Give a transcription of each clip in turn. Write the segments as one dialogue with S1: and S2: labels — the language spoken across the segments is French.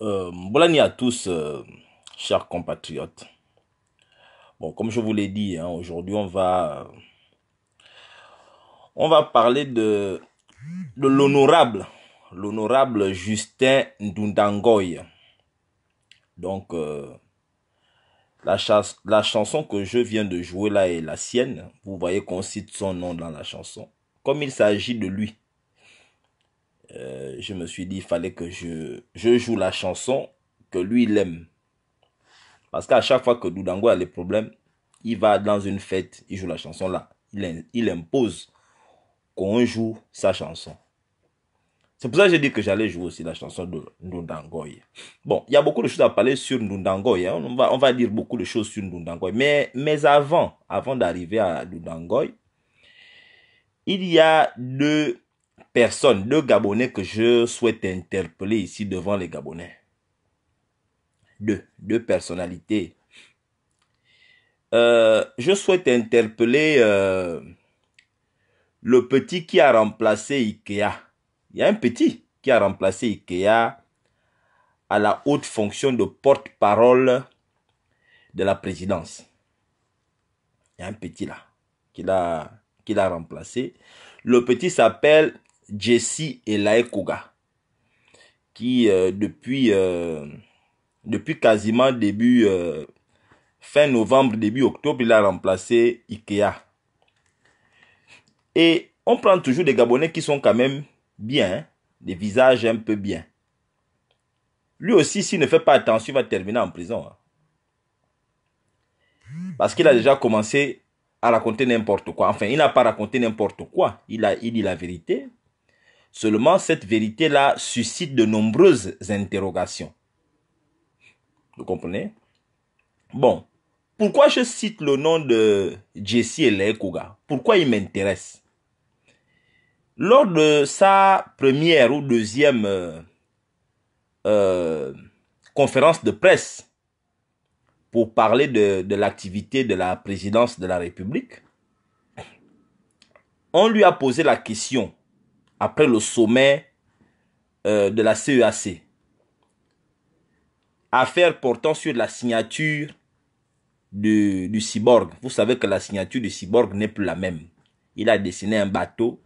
S1: Euh, bonne à tous,
S2: euh, chers compatriotes. Bon, comme je vous l'ai dit, hein, aujourd'hui on va euh, on va parler de l'honorable, l'honorable Justin Ndundangoy. Donc euh, la, la chanson que je viens de jouer là est la sienne. Vous voyez qu'on cite son nom dans la chanson. Comme il s'agit de lui. Euh, je me suis dit, il fallait que je, je joue la chanson que lui, il aime. Parce qu'à chaque fois que Doudango a les problèmes, il va dans une fête, il joue la chanson là. Il, il impose qu'on joue sa chanson. C'est pour ça que j'ai dit que j'allais jouer aussi la chanson de Ndundangoy. Bon, il y a beaucoup de choses à parler sur Ndundangoy. Hein. On, va, on va dire beaucoup de choses sur Ndundangoy. Mais, mais avant, avant d'arriver à Ndundangoy, il y a deux Personne. deux Gabonais que je souhaite interpeller ici devant les Gabonais. Deux, deux personnalités. Euh, je souhaite interpeller euh, le petit qui a remplacé Ikea. Il y a un petit qui a remplacé Ikea à la haute fonction de porte-parole de la présidence. Il y a un petit là qui l'a remplacé. Le petit s'appelle Jesse et qui euh, depuis, euh, depuis quasiment début, euh, fin novembre, début octobre, il a remplacé Ikea. Et on prend toujours des Gabonais qui sont quand même bien, hein, des visages un peu bien. Lui aussi, s'il ne fait pas attention, il va terminer en prison. Hein. Parce qu'il a déjà commencé à raconter n'importe quoi. Enfin, il n'a pas raconté n'importe quoi. Il a il dit la vérité, Seulement, cette vérité-là suscite de nombreuses interrogations. Vous comprenez Bon, pourquoi je cite le nom de Jesse Elekuga Pourquoi il m'intéresse Lors de sa première ou deuxième euh, euh, conférence de presse pour parler de, de l'activité de la présidence de la République, on lui a posé la question après le sommet euh, de la CEAC. E Affaire portant sur la signature du, cyborg. Vous savez que la signature du cyborg n'est plus la même. Il a dessiné un bateau.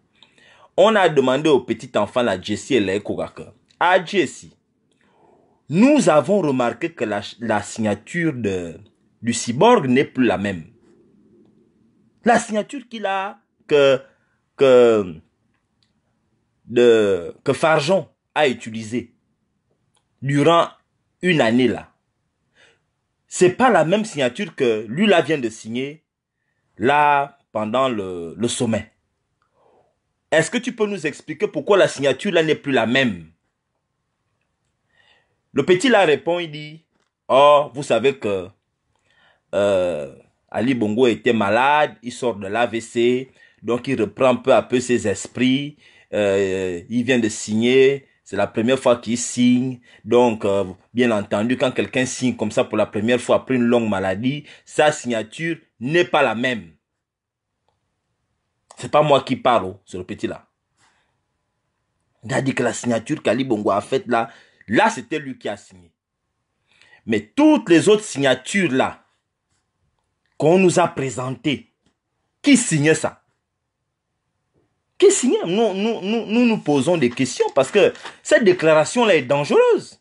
S2: On a demandé au petit enfant, la Jessie et la À ah, Jessie, nous avons remarqué que la, la signature de, du cyborg n'est plus la même. La signature qu'il a, que, que que Farjon a utilisé durant une année là, c'est pas la même signature que Lula vient de signer là pendant le, sommet. Est-ce que tu peux nous expliquer pourquoi la signature là n'est plus la même Le petit là répond, il dit, oh, vous savez que euh, Ali Bongo était malade, il sort de l'AVC, donc il reprend peu à peu ses esprits, euh, il vient de signer, c'est la première fois qu'il signe. Donc, euh, bien entendu, quand quelqu'un signe comme ça pour la première fois après une longue maladie, sa signature n'est pas la même. C'est pas moi qui parle, oh, c'est le petit là. Il a dit que la signature qu'Ali Bongo a faite là, là c'était lui qui a signé. Mais toutes les autres signatures là, qu'on nous a présentées, qui signait ça Qu'est-ce nous nous, nous, nous nous posons des questions parce que cette déclaration-là est dangereuse.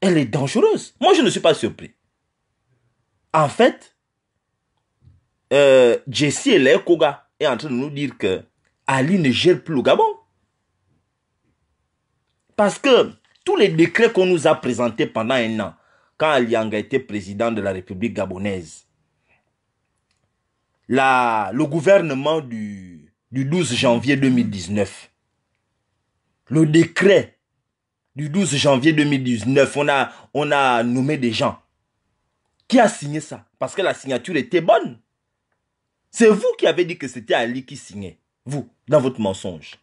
S2: Elle est dangereuse. Moi, je ne suis pas surpris. En fait, euh, Jesse et Koga est en train de nous dire que Ali ne gère plus le Gabon. Parce que tous les décrets qu'on nous a présentés pendant un an, quand Alianga était président de la République gabonaise, la, le gouvernement du du 12 janvier 2019. Le décret du 12 janvier 2019, on a, on a nommé des gens. Qui a signé ça Parce que la signature était bonne. C'est vous qui avez dit que c'était Ali qui signait. Vous, dans votre mensonge.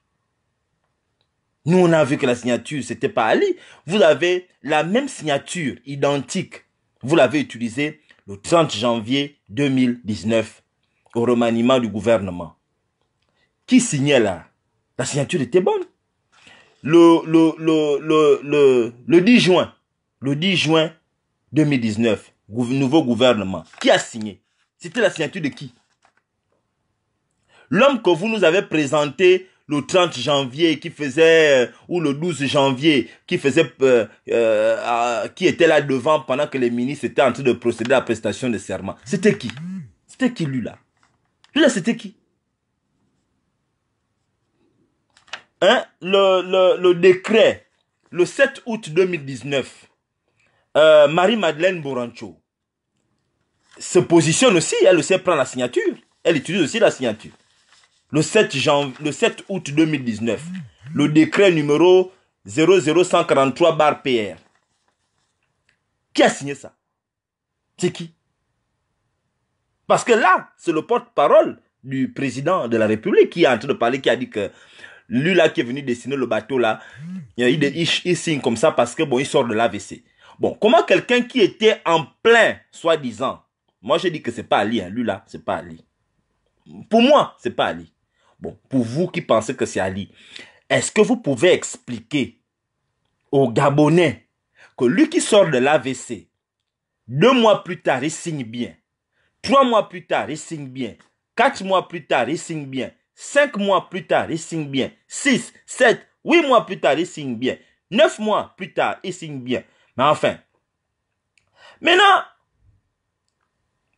S2: Nous, on a vu que la signature, c'était pas Ali. Vous avez la même signature, identique. Vous l'avez utilisée le 30 janvier 2019 au remaniement du gouvernement qui signait là, la signature était bonne. Le, le, le, le, le, le 10 juin, le 10 juin 2019, nouveau gouvernement, qui a signé C'était la signature de qui L'homme que vous nous avez présenté le 30 janvier qui faisait euh, ou le 12 janvier qui faisait euh, euh, qui était là devant pendant que les ministres étaient en train de procéder à la prestation de serment. C'était qui C'était qui lui là Lui là c'était qui Hein, le, décret, le 7 août 2019, euh, Marie-Madeleine Borancho se positionne aussi, elle aussi prend la signature, elle utilise aussi la signature. Le 7, le 7 août 2019, le décret numéro 00143 bar PR. Qui a signé ça C'est qui Parce que là, c'est le porte-parole du président de la République qui est en train de parler, qui a dit que lui là qui est venu dessiner le bateau là, il, signe comme ça parce que bon, il sort de l'AVC. Bon, comment quelqu'un qui était en plein, soi-disant, moi je dis que c'est pas Ali, hein, lui là, c'est pas Ali. Pour moi, c'est pas Ali. Bon, pour vous qui pensez que c'est Ali, est-ce que vous pouvez expliquer aux Gabonais que lui qui sort de l'AVC, deux mois plus tard, il signe bien. Trois mois plus tard, il signe bien. Quatre mois plus tard, il signe bien. Cinq mois plus tard, il signe bien. Six, sept, huit mois plus tard, il signe bien. Neuf mois plus tard, il signe bien. Mais enfin, maintenant,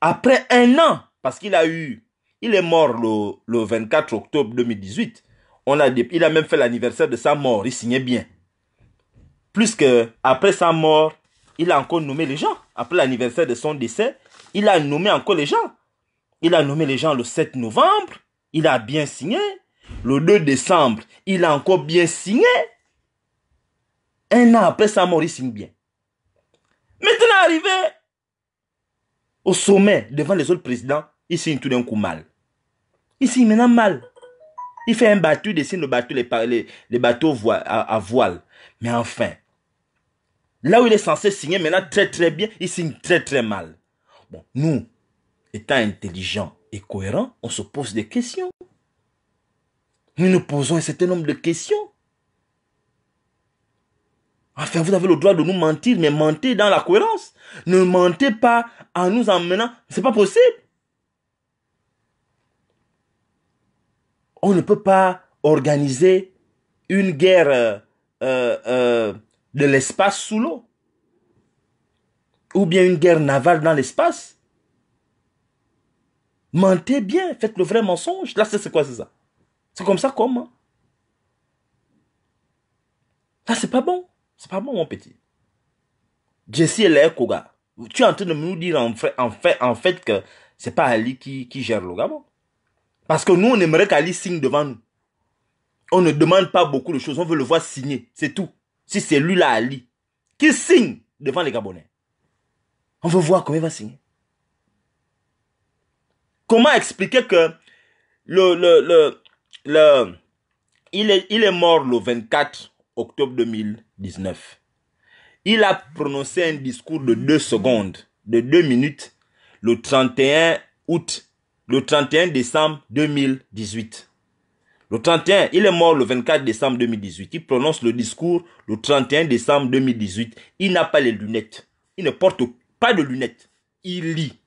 S2: après un an, parce qu'il a eu, il est mort le, 24 octobre 2018. On a, il a même fait l'anniversaire de sa mort. Il signait bien. Plus que après sa mort, il a encore nommé les gens. Après l'anniversaire de son décès, il a nommé encore les gens. Il a nommé les gens le 7 novembre il a bien signé. Le 2 décembre, il a encore bien signé. Un an après sa mort, il signe bien. Maintenant, arrivé au sommet, devant les autres présidents, il signe tout d'un coup mal. Il signe maintenant mal. Il fait un battu, il dessine le bateau, les, bateaux à, voile. Mais enfin, là où il est censé signer maintenant très très bien, il signe très très mal. Bon, nous, étant intelligents, cohérent, on se pose des questions. Nous nous posons un certain nombre de questions. Enfin, vous avez le droit de nous mentir, mais mentez dans la cohérence. Ne mentez pas en nous emmenant. C'est pas possible. On ne peut pas organiser une guerre euh, euh, de l'espace sous l'eau. Ou bien une guerre navale dans l'espace. Mentez bien, faites le vrai mensonge. Là, c'est quoi, c'est ça C'est comme ça, comment hein? Là, c'est pas bon. C'est pas bon, mon petit. Jesse est Koga. Tu es en train de nous dire en fait, en fait, en fait que c'est pas Ali qui, qui gère le Gabon. Parce que nous, on aimerait qu'Ali signe devant nous. On ne demande pas beaucoup de choses. On veut le voir signer. C'est tout. Si c'est lui là, Ali, qui signe devant les Gabonais. On veut voir comment il va signer. Comment expliquer que le, le, il, est, il est mort le 24 octobre 2019. Il a prononcé un discours de deux secondes, de deux minutes, le 31 août, le 31 décembre 2018. Le 31, il est mort le 24 décembre 2018. Il prononce le discours le 31 décembre 2018. Il n'a pas les lunettes. Il ne porte pas de lunettes. Il lit.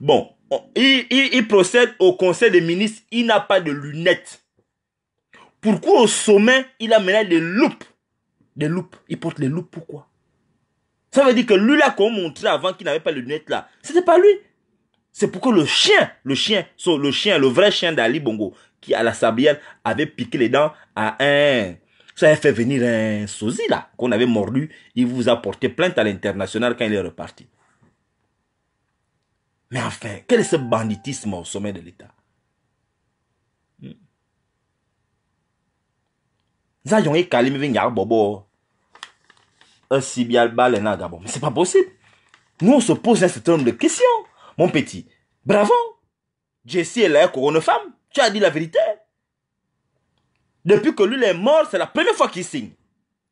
S2: Bon, il, procède au conseil des ministres, il n'a pas de lunettes. Pourquoi au sommet, il a mené des loupes Des loupes. Il porte les loupes, pourquoi Ça veut dire que lui là qu'on montrait avant qu'il n'avait pas de lunettes là, c'était pas lui. C'est pourquoi le chien, le chien, le chien, le vrai chien d'Ali Bongo, qui à la Sabielle avait piqué les dents à un. Ça avait fait venir un sosie là, qu'on avait mordu. Il vous a porté plainte à l'international quand il est reparti. Mais enfin, quel est ce banditisme au sommet de l'État hmm. Ça y Mais c'est pas possible. Nous, on se pose un certain nombre de questions. Mon petit, bravo. Jesse est la couronne femme. Tu as dit la vérité. Depuis que lui est mort, c'est la première fois qu'il signe.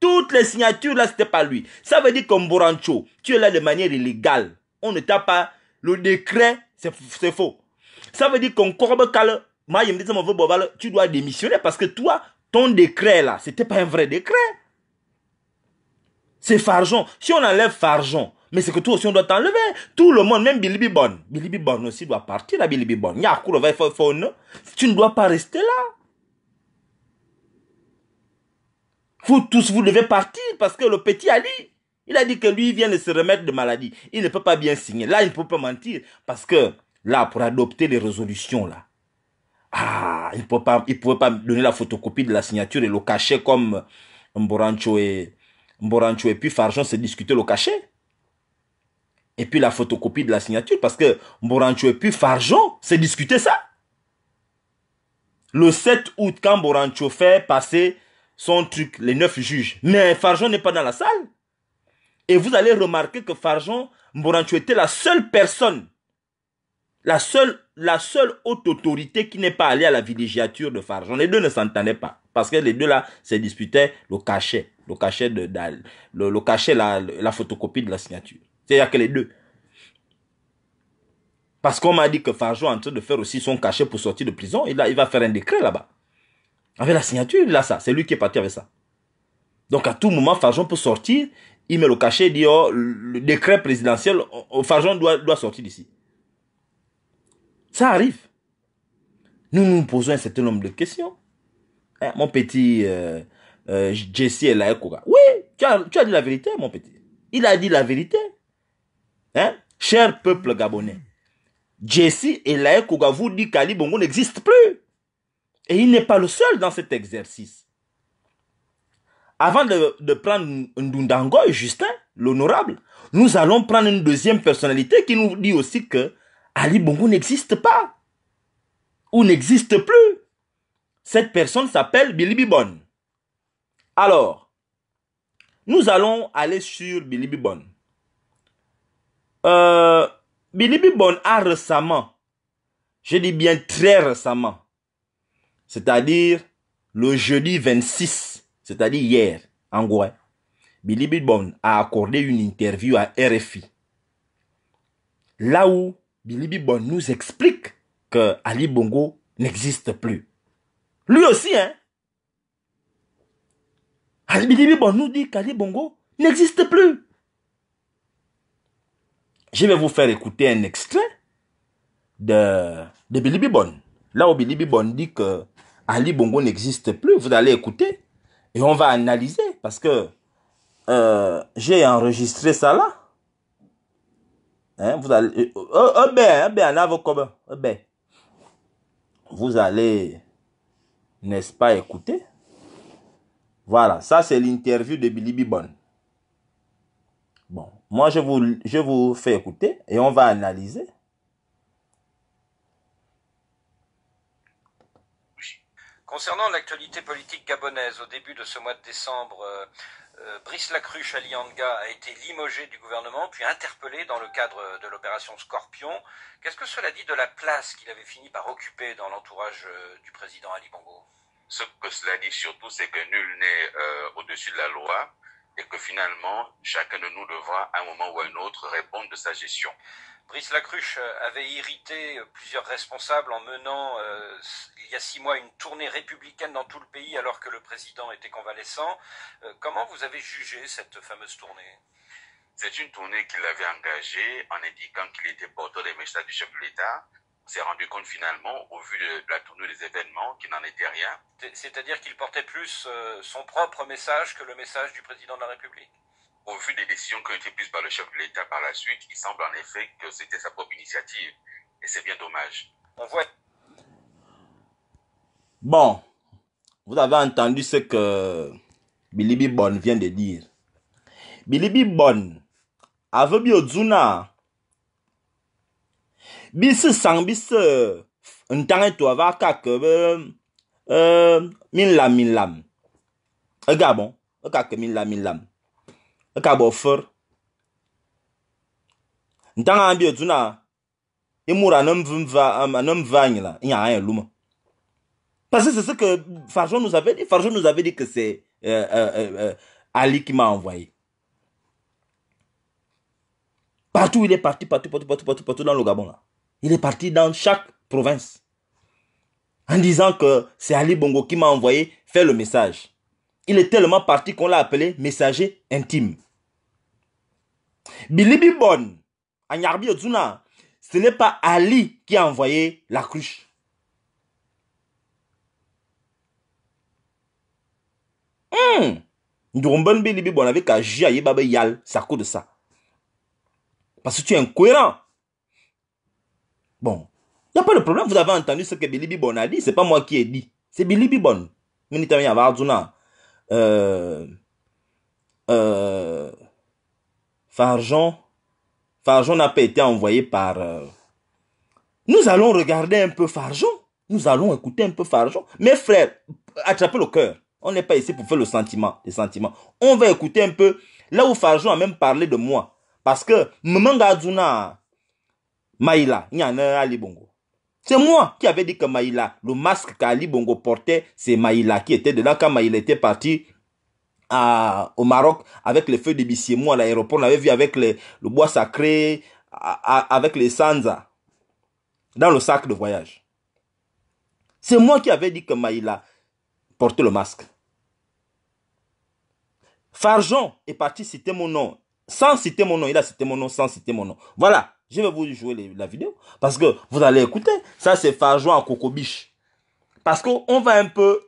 S2: Toutes les signatures là, n'était pas lui. Ça veut dire comme Borancho, tu es là de manière illégale. On ne t'a pas le décret, c'est faux. Ça veut dire qu'on corbe cale, tu dois démissionner parce que toi, ton décret là, c'était pas un vrai décret. C'est Farjon. Si on enlève Farjon, mais c'est que toi aussi on doit t'enlever. Tout le monde, même Billy Bibon. aussi doit partir à Billy Tu ne dois pas rester là. Vous tous, vous devez partir parce que le petit Ali, il a dit que lui il vient de se remettre de maladie. Il ne peut pas bien signer. Là, il ne peut pas mentir. Parce que là, pour adopter les résolutions, là, ah, il ne pouvait pas, pas donner la photocopie de la signature et le cacher comme Mborancho et, et puis Farjon c'est discuter le cachet. Et puis la photocopie de la signature, parce que Mborancho et puis Farjon c'est discuter ça. Le 7 août, quand Mborancho fait passer son truc, les neuf juges, mais Farjon n'est pas dans la salle. Et vous allez remarquer que Farjon Morancho était la seule personne, la seule, la seule haute autorité qui n'est pas allée à la villégiature de Farjon. Les deux ne s'entendaient pas. Parce que les deux là se disputaient le cachet, le cachet de, le, la, photocopie de la signature. C'est-à-dire que les deux. Parce qu'on m'a dit que Farjon est en train de faire aussi son cachet pour sortir de prison. Il, il va faire un décret là-bas. Avec la signature, il a ça. C'est lui qui est parti avec ça. Donc à tout moment, Farjon peut sortir il met le cachet et dit, oh, le décret présidentiel, Farjon doit, doit sortir d'ici. Ça arrive. Nous nous posons un certain nombre de questions. Hein, mon petit euh, euh Jesse Oui, tu as, dit la vérité, mon petit. Il a dit la vérité. Hein, cher peuple gabonais, Jesse Elaekoga vous dit qu'Ali Bongo n'existe plus. Et il n'est pas le seul dans cet exercice. Avant de, prendre Ndundangoy, Justin, l'honorable, nous allons prendre une deuxième personnalité qui nous dit aussi que Ali Bongo n'existe pas. Ou n'existe plus. Cette personne s'appelle Billy Bibon. Alors, nous allons aller sur Billy Bibon. Euh, Billy Bibon a récemment, je dis bien très récemment, c'est-à-dire le jeudi 26 c'est-à-dire hier, en Gouin, hein. Billy a accordé une interview à RFI. Là où Billy Bon nous explique que Ali Bongo n'existe plus. Lui aussi, hein. Billy nous dit qu'Ali Bongo n'existe plus. Je vais vous faire écouter un extrait de, de Billy Bibon. Là où Billy Bibon dit que Ali Bongo n'existe plus, vous allez écouter. Et on va analyser parce que euh, j'ai enregistré ça là. Hein, vous allez, vous allez, n'est-ce pas, écouter. Voilà, ça c'est l'interview de Billy Bibon. Bon, moi je vous, je vous fais écouter et on va analyser.
S3: Concernant l'actualité politique gabonaise, au début de ce mois de décembre, euh, euh, Brice Lacruche Alianga a été limogé du gouvernement, puis interpellé dans le cadre de l'opération Scorpion. Qu'est-ce que cela dit de la place qu'il avait fini par occuper dans l'entourage euh, du président Ali Bongo
S4: Ce que cela dit surtout, c'est que nul n'est au-dessus de la loi et que finalement, chacun de nous devra à un moment ou à un autre répondre de sa gestion. Brice Lacruche euh, avait irrité euh, plusieurs
S3: responsables en menant euh, il y a six mois une tournée républicaine dans tout le pays alors que le
S4: président était convalescent. comment vous avez jugé cette fameuse tournée C'est une tournée qu'il avait engagée en indiquant qu'il était porteur des messages du chef de l'État. On s'est rendu compte finalement, au vu de la tournée des événements, qu'il n'en était rien. C'est-à-dire qu'il portait plus
S3: son propre message que le message du président de la République
S4: au vu des décisions qui ont été prises par le chef de l'État par la suite, il semble en effet que c'était sa propre initiative. Et c'est bien dommage.
S1: On voit.
S2: Bon, vous avez entendu ce que Bilibi Bonne vient de dire. Bilibi Bonne, avebi odzuna. Bisu sang bisu, ntange to ava min lam min bon, min parce que c'est ce que Farjon nous avait dit Farjon nous avait dit que c'est euh, euh, euh, Ali qui m'a envoyé partout il est parti partout partout partout partout partout dans le Gabon il est parti dans chaque province en disant que c'est Ali Bongo qui m'a envoyé faire le message il est tellement parti qu'on l'a appelé messager intime Bilibi Bon, Anyarbi Ozuna, ce n'est pas Ali qui a envoyé la cruche. Hmm. Ndurumbon Ndourombon Bilibi Bon avait qu'à Yebaba Yal, ça coûte de ça. Parce que tu es incohérent. Bon, il n'y a pas de problème, vous avez entendu ce que Bilibi Bon a dit, Ce n'est pas moi qui ai dit, c'est Bilibi Bon. nous Euh. Euh. Farjon, n'a pas été envoyé par... Euh, Nous allons regarder un peu Farjon. Nous allons écouter un peu Farjon. Mes frères, attrapez le cœur. On n'est pas ici pour faire le sentiment, sentiments. On va écouter un peu là où Farjon a même parlé de moi. Parce que Gadzuna, Maïla, Nyana Ali Bongo. C'est moi qui avais dit que Maïla, le masque qu'Ali Bongo portait, c'est Maïla qui était dedans quand Maïla était parti au Maroc avec les feux de Moi, à l'aéroport. On avait vu avec le bois sacré, avec les Sanza, dans le sac de voyage. C'est moi qui avais dit que Maïla portait le masque. Farjon est parti citer mon nom. Sans citer mon nom, il a cité mon nom, sans citer mon nom. Voilà, je vais vous jouer la vidéo. Parce que vous allez écouter. Ça, c'est Farjon en cocobiche. Parce qu'on va un peu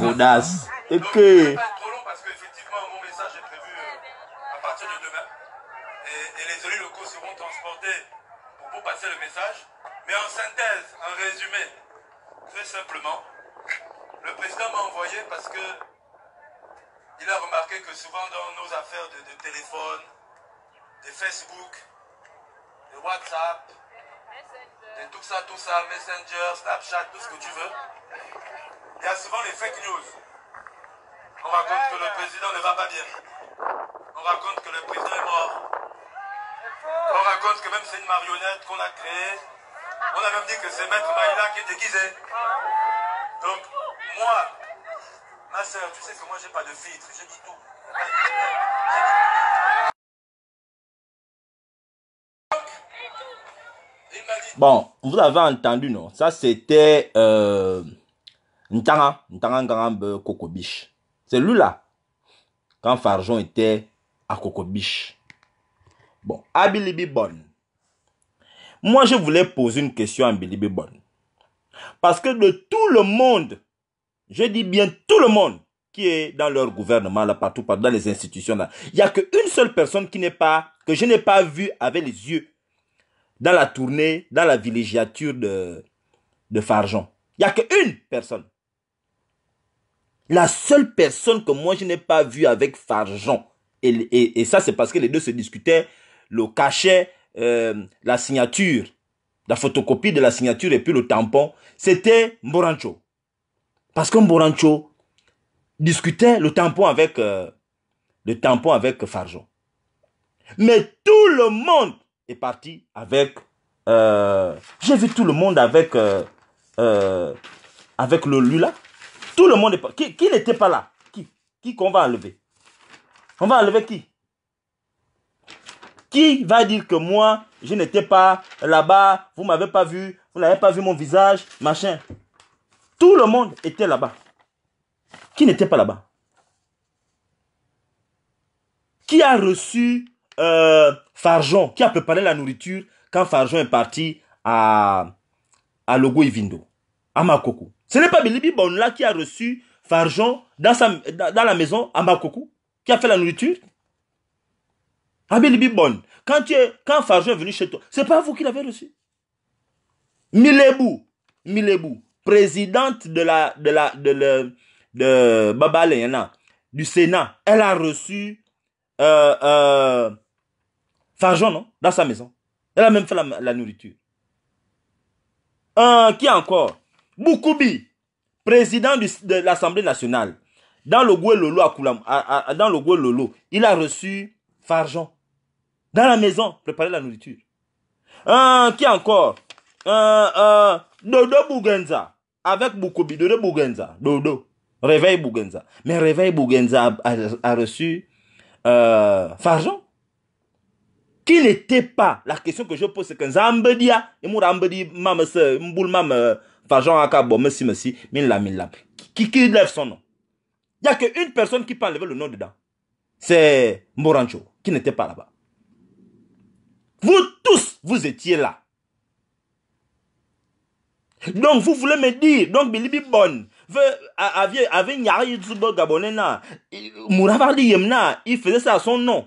S2: d'audace. Et que. Pas trop long parce qu'effectivement, mon message est prévu euh, à partir de demain. Et, les élus locaux seront transportés
S1: pour, passer le message. Mais en synthèse, en résumé, très simplement, le président m'a envoyé parce que il a remarqué que souvent dans nos affaires de, de téléphone, de Facebook, de WhatsApp, de tout ça, tout ça, Messenger, Snapchat, tout ce que tu veux. Il y a souvent les fake news. On raconte que le président ne va pas bien. On raconte que le président est mort. On raconte que même c'est une marionnette qu'on a créée. On a même dit que c'est Maître Maïla qui est déguisé. Donc, moi, ma soeur, tu sais que moi, j'ai pas de filtre. Je dis
S2: tout. Bon, vous l'avez entendu, non Ça, c'était... Euh, c'est lui là, quand Farjon était à Kokobiche. Bon, à Bilibibon. Moi, je voulais poser une question à Bilibibon. Parce que de tout le monde, je dis bien tout le monde qui est dans leur gouvernement, là, partout, partout dans les institutions, il n'y a qu'une seule personne qui n'est pas, que je n'ai pas vue avec les yeux dans la tournée, dans la villégiature de, de Farjon. Il n'y a qu'une personne. La seule personne que moi je n'ai pas vue avec Farjon, et, ça c'est parce que les deux se discutaient, le cachet, euh, la signature, la photocopie de la signature et puis le tampon, c'était Mborancho. Parce que Mborancho discutait le tampon avec, euh, le tampon avec Farjon. Mais tout le monde est parti avec... Euh, j'ai vu tout le monde avec... avec le Lula. Tout le monde est pas. Qui, qui n'était pas là Qui Qui qu'on va enlever On va enlever qui Qui va dire que moi, je n'étais pas là-bas, vous m'avez pas vu, vous n'avez pas vu mon visage, machin. Tout le monde était là-bas. Qui n'était pas là-bas Qui a reçu euh, Farjon Qui a préparé la nourriture quand Farjon est parti à, à Logo Ivindo, à Makoko ce n'est pas Bilibi là qui a reçu Farjon dans, dans la maison à Makoku, qui a fait la nourriture. Ah, Bilibi quand, Farjon est venu chez toi, ce n'est pas vous qui l'avez reçu. Milebou, présidente de la, de la, de, Baba hein, du Sénat, elle a reçu euh, euh, Farjon, non Dans sa maison. Elle a même fait la, nourriture. Euh, qui encore Boukoubi, président de l'Assemblée nationale, dans le Gouelolo à, dans le Gouelolo, il a reçu Farjon. Dans la maison, préparer la nourriture. qui encore Dodo Bougenza, avec Boukoubi, Dodo Bougenza, Dodo, Réveil Bougenza. Mais Réveil Bougenza a, reçu euh, Qui n'était pas, la question que je pose, c'est que Zambedia, et m'a Mamse, Mboulmam, Mam, Fajon Akabo, merci, merci, mille la. Qui, qui lève son nom Il n'y a qu'une personne qui peut enlever le nom dedans. C'est Morancho, qui n'était pas là-bas. Vous tous, vous étiez là. Donc, vous voulez me dire, donc Bilibi Bonne avait, avait Nyari Yutsubo Yemna, il faisait ça à son nom.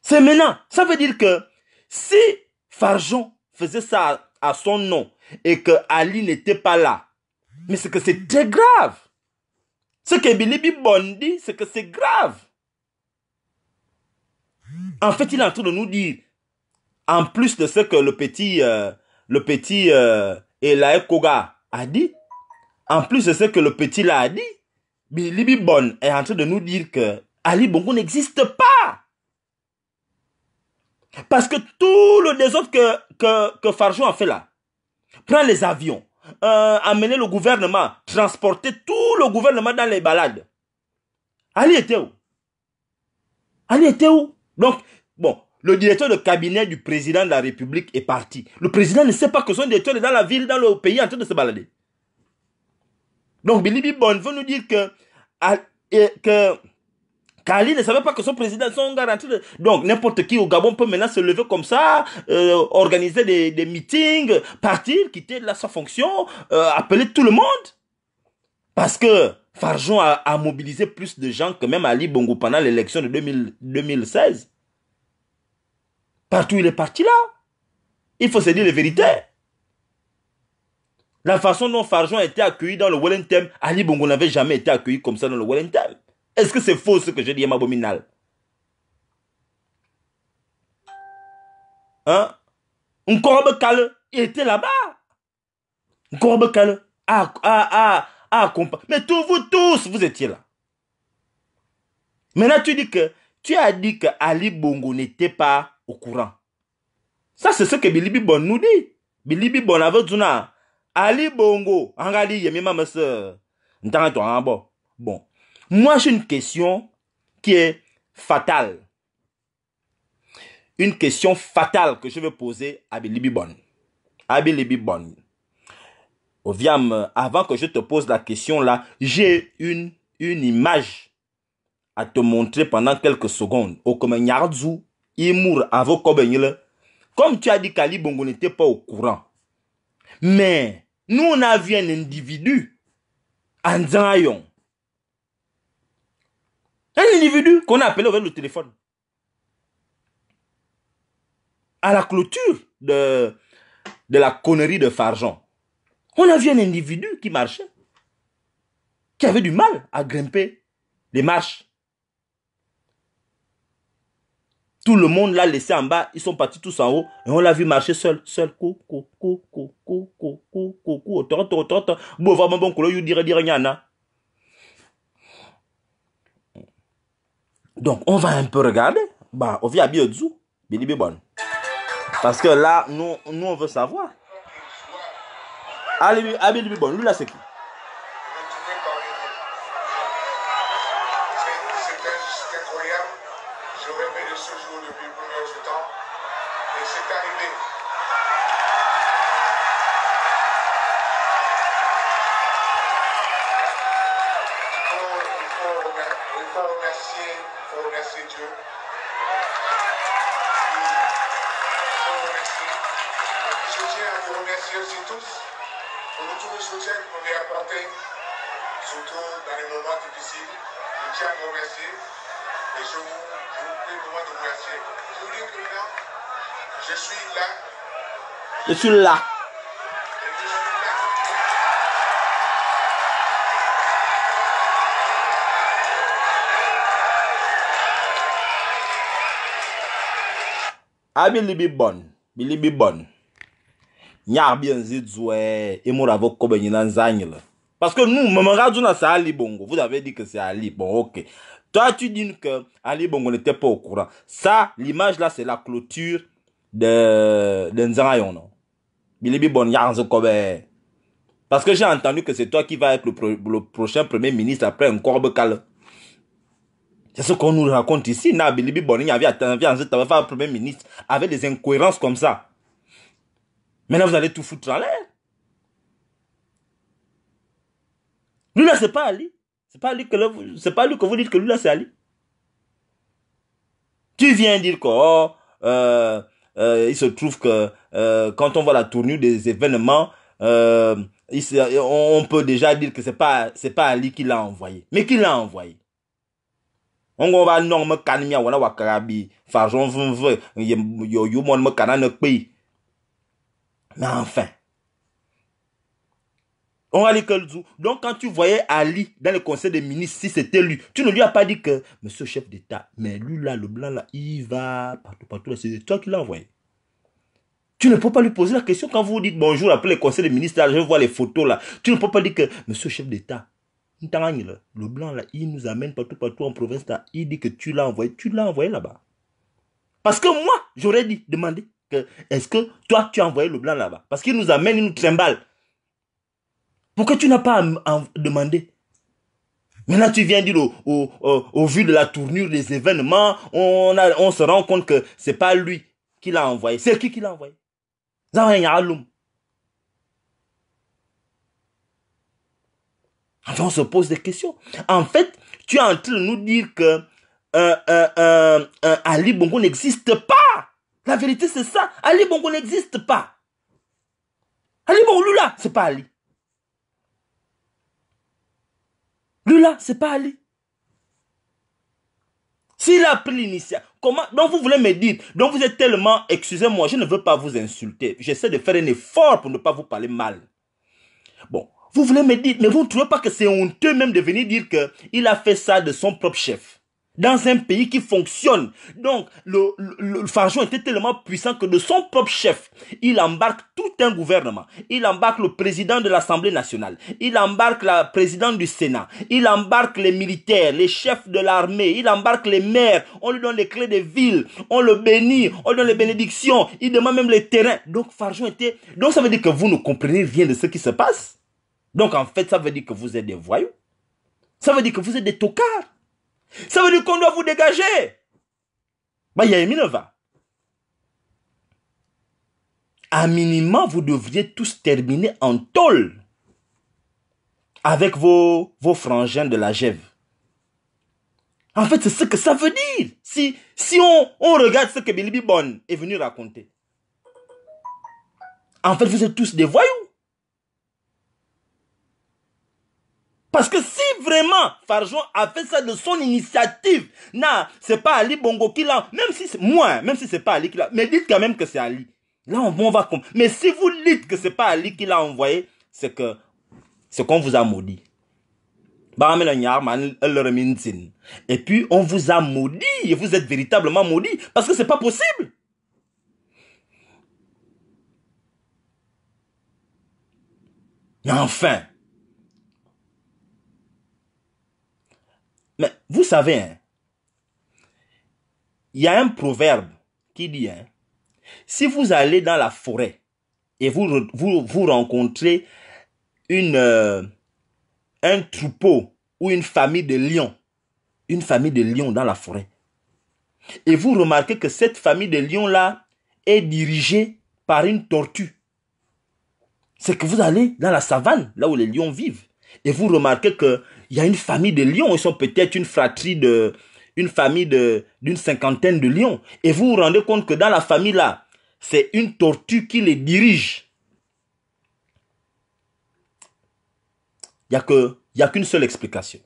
S2: C'est maintenant. Ça veut dire que si Farjon faisait ça à son nom, et que Ali n'était pas là. Mais c'est que c'est très grave. Ce que Bilibi Bon dit, c'est que c'est grave. En fait, il est en train de nous dire, en plus de ce que le petit, euh, le petit euh, a dit, en plus de ce que le petit là a dit, Bilibi Bon est en train de nous dire que Ali Bongo n'existe pas. Parce que tout le désordre que, que, que Farjon a fait là, Prends les avions. Euh, amener le gouvernement. Transporter tout le gouvernement dans les balades. Ali était où Ali était où Donc, bon, le directeur de cabinet du président de la République est parti. Le président ne sait pas que son directeur est dans la ville, dans le pays, en train de se balader. Donc, Billy Bibon veut nous dire que, que Ali ne savait pas que son président, son garantie. Donc, n'importe qui au Gabon peut maintenant se lever comme ça, euh, organiser des, meetings, partir, quitter là sa fonction, euh, appeler tout le monde. Parce que Farjon a, mobilisé plus de gens que même Ali Bongo pendant l'élection de 2016. Partout il est parti là. Il faut se dire la vérité. La façon dont Farjon a été accueilli dans le Wellington, Ali Bongo n'avait jamais été accueilli comme ça dans le Wellington. Est-ce que c'est faux ce que je dis, abominable Hein calé, il était là-bas. Un corbeau Kale Ah, ah, ah, a Mais tous vous tous, vous étiez là. Maintenant, tu dis que tu as dit que Ali Bongo n'était pas au courant. Ça, c'est ce que Bilibi Bon nous dit. Bilibi Bon avait dit Ali Bongo, Angali, a même un hein, bon. Bon, moi, j'ai une question qui est fatale. Une question fatale que je veux poser à Bilibibon. Bibon. avant que je te pose la question là, j'ai une, image à te montrer pendant quelques secondes. Au comme Comme tu as dit, qu'Ali Bongo n'était pas au courant. Mais, nous, on a vu un individu, en un individu qu'on a appelé au le téléphone. À la clôture de, de la connerie de Fargeon, on a vu un individu qui marchait, qui avait du mal à grimper les marches. Tout le monde l'a laissé en bas, ils sont partis tous en haut, et on l'a vu marcher seul, seul, coco. bon co, co, co, dire co, co, Donc, on va un peu regarder. Bah, on vient à Biotzou, Bini Bibon. Parce que là, nous, nous, on veut savoir. Allez, Bidi Bibon, lui, là, c'est qui sur là. abili ah, bi bon bili bi bon nyaa bi nzi dzwe imura vo kobe nyina parce que nous maman Radjouna c'est Ali Bongo vous avez dit que c'est Ali bon OK toi tu dis que Ali Bongo n'était pas au courant ça l'image là c'est la clôture de de Bilibi Kobe. Parce que j'ai entendu que c'est toi qui vas être le, prochain premier ministre après un corbe cale. C'est ce qu'on nous raconte ici. Na Bilibi Bonny avait attendu premier ministre avec des incohérences comme ça. Maintenant, vous allez tout foutre en l'air. Lula, c'est pas Ali. C'est pas c'est pas lui que vous dites que Lula, c'est Ali. Tu viens dire que, oh, euh, euh, il se trouve que euh, quand on voit la tournure des événements, euh, on peut déjà dire que c'est pas pas Ali qui l'a envoyé, mais qui l'a envoyé. On va pays. Mais enfin. On a donc quand tu voyais Ali dans le conseil des ministres, si c'était lui, tu ne lui as pas dit que monsieur chef d'État, mais lui là, le blanc là, il va partout partout, c'est toi qui l'as envoyé. Tu ne peux pas lui poser la question quand vous dites bonjour après le conseil des ministres, je vois les photos là. Tu ne peux pas dire que monsieur le chef d'État, le blanc là, il nous amène partout, partout en province Il dit que tu l'as envoyé, tu l'as envoyé là-bas. Parce que moi, j'aurais dit, demander que est-ce que toi tu as envoyé le blanc là-bas Parce qu'il nous amène, il nous trimballe. Pourquoi tu n'as pas demandé Maintenant, tu viens dire au, vu de la tournure des événements, on, on se rend compte que c'est pas lui qui l'a envoyé. C'est qui qui l'a envoyé en fait, on se pose des questions. En fait, tu es en train de nous dire que euh, euh, euh, Ali Bongo n'existe pas. La vérité, c'est ça. Ali Bongo n'existe pas. Ali Bongo, Lula, c'est pas Ali. Lula, c'est pas Ali. S'il a pris l'initiative, comment Donc vous voulez me dire, donc vous êtes tellement, excusez-moi, je ne veux pas vous insulter. J'essaie de faire un effort pour ne pas vous parler mal. Bon, vous voulez me dire, mais vous ne trouvez pas que c'est honteux même de venir dire que il a fait ça de son propre chef dans un pays qui fonctionne. Donc, le, était tellement puissant que de son propre chef, il embarque tout un gouvernement. Il embarque le président de l'Assemblée nationale. Il embarque le président du Sénat. Il embarque les militaires, les chefs de l'armée. Il embarque les maires. On lui donne les clés des villes. On le bénit. On lui donne les bénédictions. Il demande même les terrains. Donc, farjon était... Donc, ça veut dire que vous ne comprenez rien de ce qui se passe. Donc, en fait, ça veut dire que vous êtes des voyous. Ça veut dire que vous êtes des tocards. Ça veut dire qu'on doit vous dégager. Bah, a a va. À minima, vous devriez tous terminer en tôle avec vos, vos frangins de la Gève. En fait, c'est ce que ça veut dire. Si, si on, on regarde ce que Billy Bonne est venu raconter. En fait, vous êtes tous des voyous. Parce que si vraiment Farjon a fait ça de son initiative, non, c'est pas Ali Bongo qui l'a, même si c'est moi, même si c'est pas Ali qui l'a, mais dites quand même que c'est Ali. Là, on va comprendre. Mais si vous dites que c'est pas Ali qui l'a envoyé, c'est que, c'est qu'on vous a maudit. Et puis, on vous a maudit, et vous êtes véritablement maudit, parce que c'est pas possible. Mais enfin, Vous savez, hein, il y a un proverbe qui dit, hein, si vous allez dans la forêt et vous, vous, rencontrez euh, un troupeau ou une famille de lions, une famille de lions dans la forêt, et vous remarquez que cette famille de lions-là est dirigée par une tortue, c'est que vous allez dans la savane, là où les lions vivent, et vous remarquez que il y a une famille de lions, ils sont peut-être une fratrie de, une famille de, d'une cinquantaine de lions. Et vous vous rendez compte que dans la famille là, c'est une tortue qui les dirige. Il n'y a que, il y a qu'une seule explication.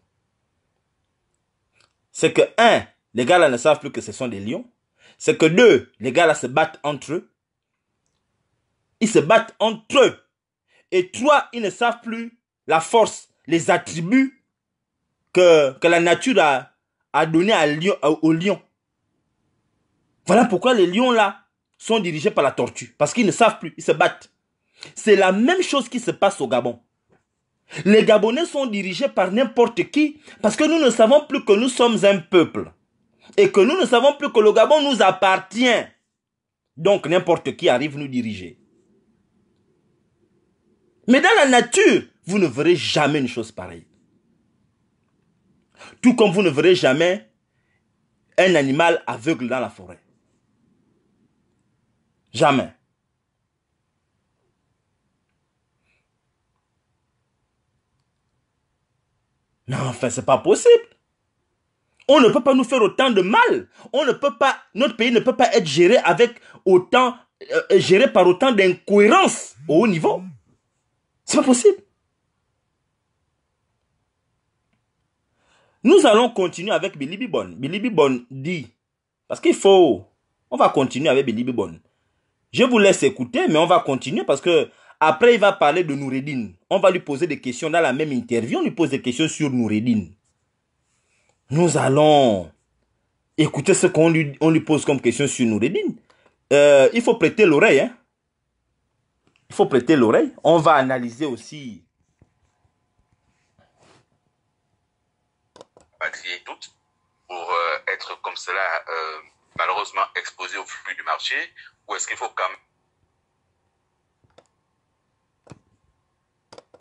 S2: C'est que, un, les gars là ne savent plus que ce sont des lions. C'est que deux, les gars là se battent entre eux. Ils se battent entre eux. Et trois, ils ne savent plus la force, les attributs que, la nature a, donné à lion, au lion. Voilà pourquoi les lions là sont dirigés par la tortue. Parce qu'ils ne savent plus, ils se battent. C'est la même chose qui se passe au Gabon. Les Gabonais sont dirigés par n'importe qui parce que nous ne savons plus que nous sommes un peuple. Et que nous ne savons plus que le Gabon nous appartient. Donc n'importe qui arrive nous diriger. Mais dans la nature, vous ne verrez jamais une chose pareille. Tout comme vous ne verrez jamais un animal aveugle dans la forêt. Jamais. Non, enfin, n'est pas possible. On ne peut pas nous faire autant de mal. On ne peut pas, notre pays ne peut pas être géré avec autant, euh, géré par autant d'incohérences au haut niveau. C'est pas possible. Nous allons continuer avec Billy Bibon. Billy Bibon dit, parce qu'il faut, on va continuer avec Billy Bibon. Je vous laisse écouter, mais on va continuer parce que après il va parler de Noureddin. On va lui poser des questions dans la même interview, on lui pose des questions sur Noureddin. Nous allons écouter ce qu'on lui, on lui pose comme question sur Noureddin. Euh, il faut prêter l'oreille. Hein. Il faut prêter l'oreille. On va analyser aussi
S4: rapatrier toutes pour euh, être comme cela euh, malheureusement exposé au flux du marché ou est-ce qu'il faut quand même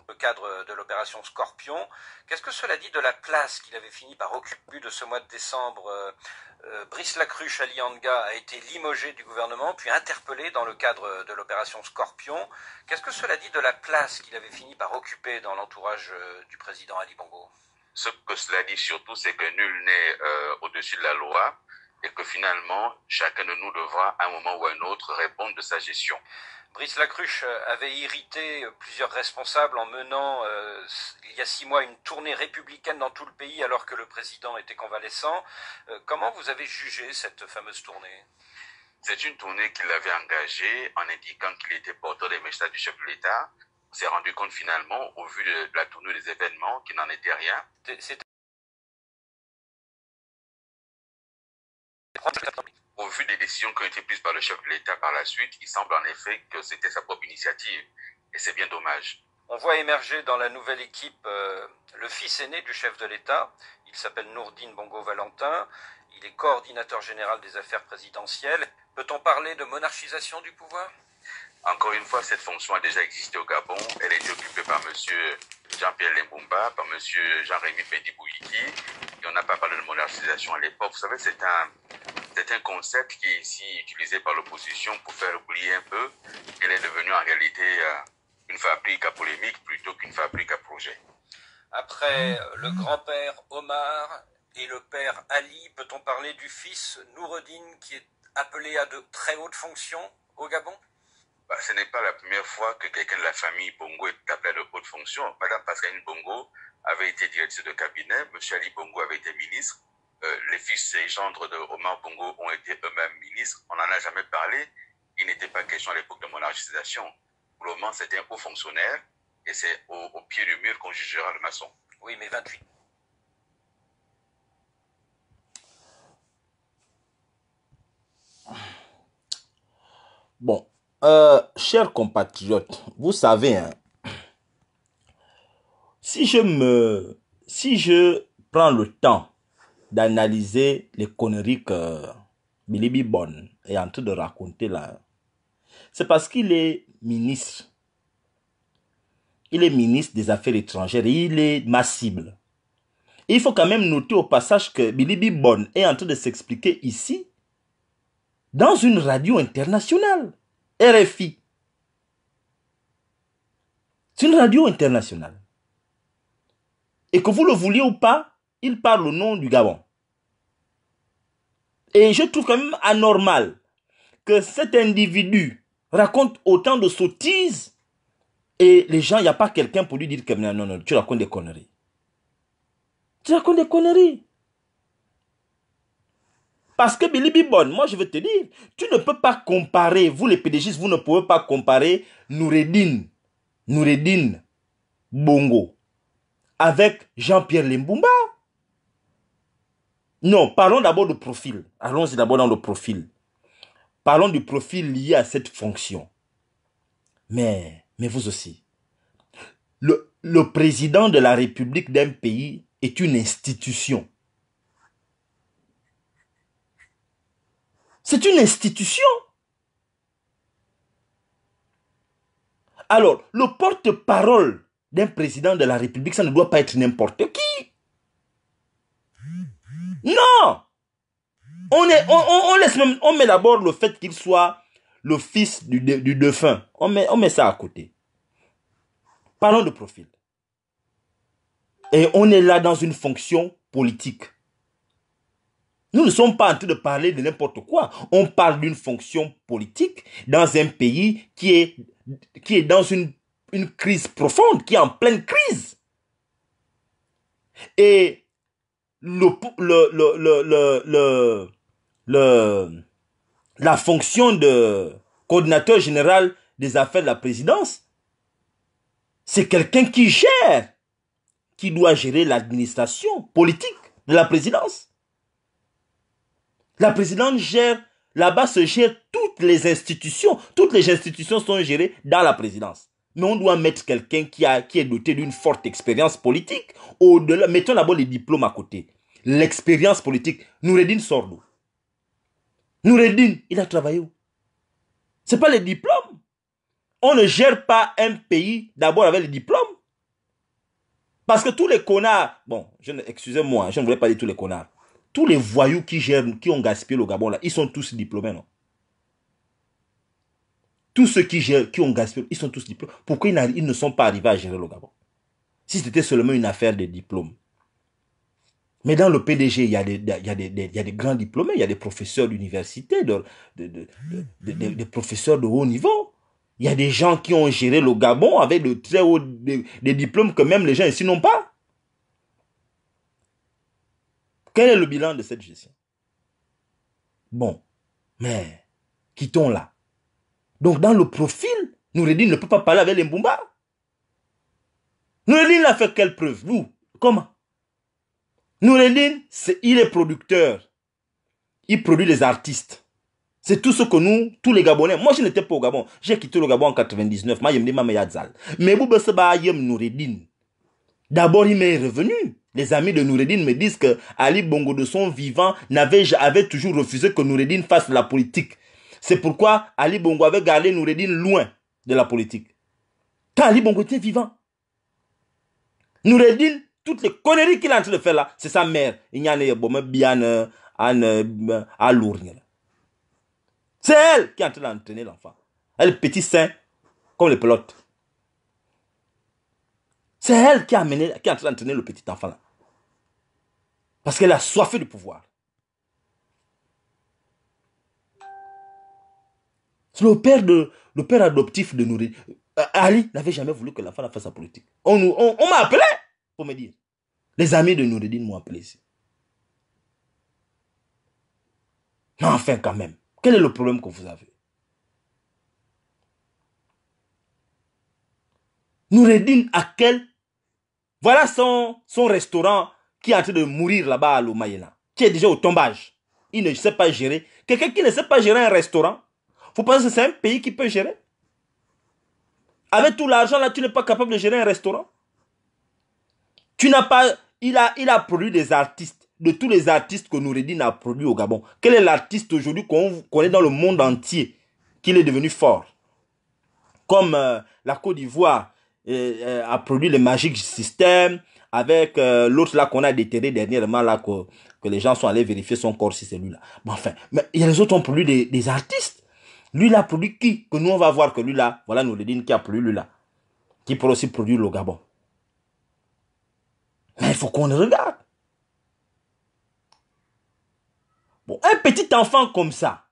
S3: le cadre de l'opération Scorpion. Qu'est-ce que cela dit de la place qu'il avait fini par occuper de ce mois de décembre euh, Brice Lacruche Alianga a été limogé du gouvernement, puis interpellé dans le cadre de l'opération Scorpion. Qu'est-ce que cela dit de la place qu'il avait fini par occuper dans l'entourage du président Ali Bongo
S4: ce que cela dit surtout, c'est que nul n'est euh, au-dessus de la loi et que finalement, chacun de nous devra à un moment ou à un autre répondre de sa gestion. Brice Lacruche euh, avait irrité euh, plusieurs responsables en
S3: menant il y a six mois une tournée républicaine dans tout le pays alors que le président était convalescent.
S4: comment vous avez jugé cette fameuse tournée C'est une tournée qu'il avait engagée en indiquant qu'il était porteur des messages du chef de l'État, s'est rendu compte finalement,
S1: au vu de la tournure des événements, qu'il n'en était rien. Au vu des décisions qui ont été prises par le chef de l'État par
S4: la suite, il semble en effet que c'était sa propre initiative. Et c'est bien dommage. On voit émerger
S3: dans la nouvelle équipe euh, le fils aîné du chef de l'État. Il s'appelle Nourdine Bongo-Valentin. Il est coordinateur général des affaires présidentielles. Peut-on parler de monarchisation du pouvoir
S4: encore une fois, cette fonction a déjà existé au Gabon. Elle est occupée par M. Jean-Pierre Limbumba, par M. Jean-Rémy Bendibouiki. Et on n'a pas parlé de monarchisation à l'époque. Vous savez, c'est un, c'est un concept qui est ici utilisé par l'opposition pour faire oublier un peu qu'elle est devenue en réalité euh, une fabrique à polémique plutôt qu'une
S3: fabrique à projet. Après euh, le grand-père Omar et le père Ali, peut-on parler du fils Noureddin qui est appelé à de très hautes fonctions
S4: au Gabon bah, ce n'est pas la première fois que quelqu'un de la famille Bongo est appelé à de hautes fonctions. Madame Pascaline Bongo avait été directrice de cabinet, M. Ali Bongo avait été ministre, euh, les fils et gendres de Omar Bongo ont été eux-mêmes ministres, on n'en a jamais parlé, il n'était pas question à l'époque de monarchisation. Pour le c'était un haut fonctionnaire et c'est au, pied du mur qu'on jugera le maçon. Oui, mais 28.
S2: Bon, euh, chers compatriotes, vous savez, hein, si je me, si je prends le temps d'analyser les conneries que Billy Bibon est en train de raconter là, c'est parce qu'il est ministre. Il est ministre des Affaires étrangères et il est ma cible. il faut quand même noter au passage que Billy Bibon est en train de s'expliquer ici dans une radio internationale. RFI. C'est une radio internationale. Et que vous le vouliez ou pas, il parle au nom du Gabon. Et je trouve quand même anormal que cet individu raconte autant de sottises et les gens, il n'y a pas quelqu'un pour lui dire que non, non, tu racontes des conneries. Tu racontes des conneries. Parce que Billy Bibon, moi je veux te dire, tu ne peux pas comparer, vous les pédégistes, vous ne pouvez pas comparer Noureddin, Noureddin Bongo avec Jean-Pierre Limbumba. Non, parlons d'abord du profil. Allons-y d'abord dans le profil. Parlons du profil lié à cette fonction. Mais, mais vous aussi. Le, le président de la République d'un pays est une institution. C'est une institution. Alors, le porte-parole d'un président de la République, ça ne doit pas être n'importe qui. Non on, est, on, laisse on met d'abord le fait qu'il soit le fils du, du défunt. On met, on met ça à côté. Parlons de profil. Et on est là dans une fonction politique. Nous ne sommes pas en train de parler de n'importe quoi. On parle d'une fonction politique dans un pays qui est, qui est dans une, crise profonde, qui est en pleine crise. Et le, le, le, la fonction de coordinateur général des affaires de la présidence, c'est quelqu'un qui gère, qui doit gérer l'administration politique de la présidence. La présidente gère, là-bas se gère toutes les institutions. Toutes les institutions sont gérées dans la présidence. Mais on doit mettre quelqu'un qui, qui est doté d'une forte expérience politique. Au-delà, mettons d'abord les diplômes à côté. L'expérience politique. Noureddin sort d'où Noureddin, il a travaillé où C'est pas les diplômes. On ne gère pas un pays d'abord avec les diplômes. Parce que tous les connards, bon, excusez-moi, je ne voulais pas dire tous les connards tous les voyous qui gèrent, qui ont gaspillé le Gabon, là, ils sont tous diplômés, non Tous ceux qui qui ont gaspillé, ils sont tous diplômés. Pourquoi ils, ne sont pas arrivés à gérer le Gabon Si c'était seulement une affaire de diplôme. Mais dans le PDG, il y a des, il y a il y a des grands diplômés, il y a des professeurs d'université, de, des professeurs de haut niveau. Il y a des gens qui ont géré le Gabon avec de très hauts des diplômes que même les gens ici n'ont pas. Quel est le bilan de cette gestion Bon, mais quittons là. Donc dans le profil, Noureddin ne peut pas parler avec les Mbumba. Noureddin a fait quelle preuve Vous, comment Noureddin, il est producteur. Il produit les artistes. C'est tout ce que nous, tous les Gabonais, moi je n'étais pas au Gabon. J'ai quitté le Gabon en 99. Mais Boubeseba Yem Noureddin. D'abord, il m'est revenu. Les amis de Noureddin me disent que Ali Bongo de son vivant n'avait, avait toujours refusé que Noureddin fasse la politique. C'est pourquoi Ali Bongo avait gardé Noureddin loin de la politique. Quand Ali Bongo était vivant, Noureddin, toutes les conneries qu'il est en train de faire là, c'est sa mère. Euh, c'est elle qui est en train d'entraîner l'enfant. Elle est petit saint, comme les pelotes. C'est elle qui a qui est en train d'entraîner le petit enfant là. Parce qu'elle a soifé de pouvoir. C'est le père, de, le père adoptif de Nourri. Euh, Ali n'avait jamais voulu que la femme fasse sa politique. On, m'a appelé pour me dire. Les amis de Noureddin m'ont appelé ici. enfin, quand même, quel est le problème que vous avez Noureddin, à quel. Voilà son, son restaurant qui est en train de mourir là-bas à Lomayena, qui est déjà au tombage. Il ne sait pas gérer. Quelqu'un qui ne sait pas gérer un restaurant, vous pensez que c'est un pays qui peut gérer Avec tout l'argent là, tu n'es pas capable de gérer un restaurant Tu n'as pas. Il a, il a produit des artistes. De tous les artistes que Noureddin a produits au Gabon, quel est l'artiste aujourd'hui qu'on connaît dans le monde entier qu'il est devenu fort Comme euh, la Côte d'Ivoire euh, euh, a produit le Magic System, avec euh, l'autre là qu'on a déterré dernièrement là que, les gens sont allés vérifier son corps si c'est lui là. Bon, enfin, mais les autres ont produit des, artistes. Lui là produit qui Que nous on va voir que lui là, voilà nous le dit qui a produit lui là. Qui pourrait aussi produire le Gabon. Mais il faut qu'on le regarde. Bon, un petit enfant comme ça,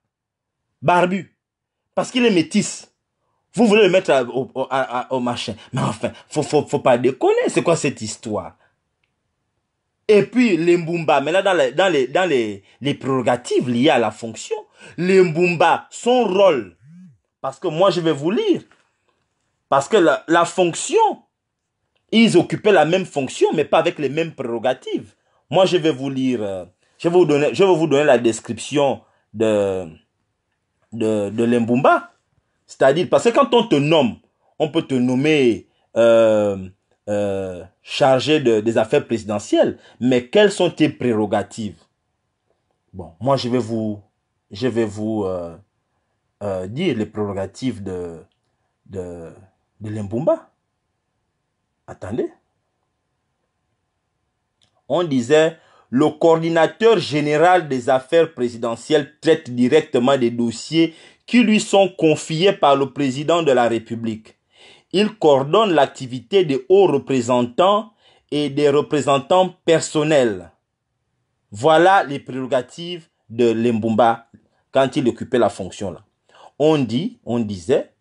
S2: barbu, parce qu'il est métisse, vous voulez le mettre au, machin. Mais enfin, faut, faut, faut pas déconner. C'est quoi cette histoire? Et puis, les Mbumba, maintenant, dans les, dans les, prérogatives liées à la fonction, les son rôle, parce que moi, je vais vous lire, parce que la, fonction, ils occupaient la même fonction, mais pas avec les mêmes prérogatives. Moi, je vais vous lire, euh, je vais vous donner, je vais vous donner la description de, de, de c'est-à-dire, parce que quand on te nomme, on peut te nommer euh, euh, chargé des affaires présidentielles, mais quelles sont tes prérogatives Bon, moi je vais vous, je vais vous euh, dire les prérogatives de, de, de Limbumba. Attendez. On disait, le coordinateur général des affaires présidentielles traite directement des dossiers qui lui sont confiés par le président de la République. Il coordonne l'activité des hauts représentants et des représentants personnels. Voilà les prérogatives de Lembumba quand il occupait la fonction. Là. On dit, on disait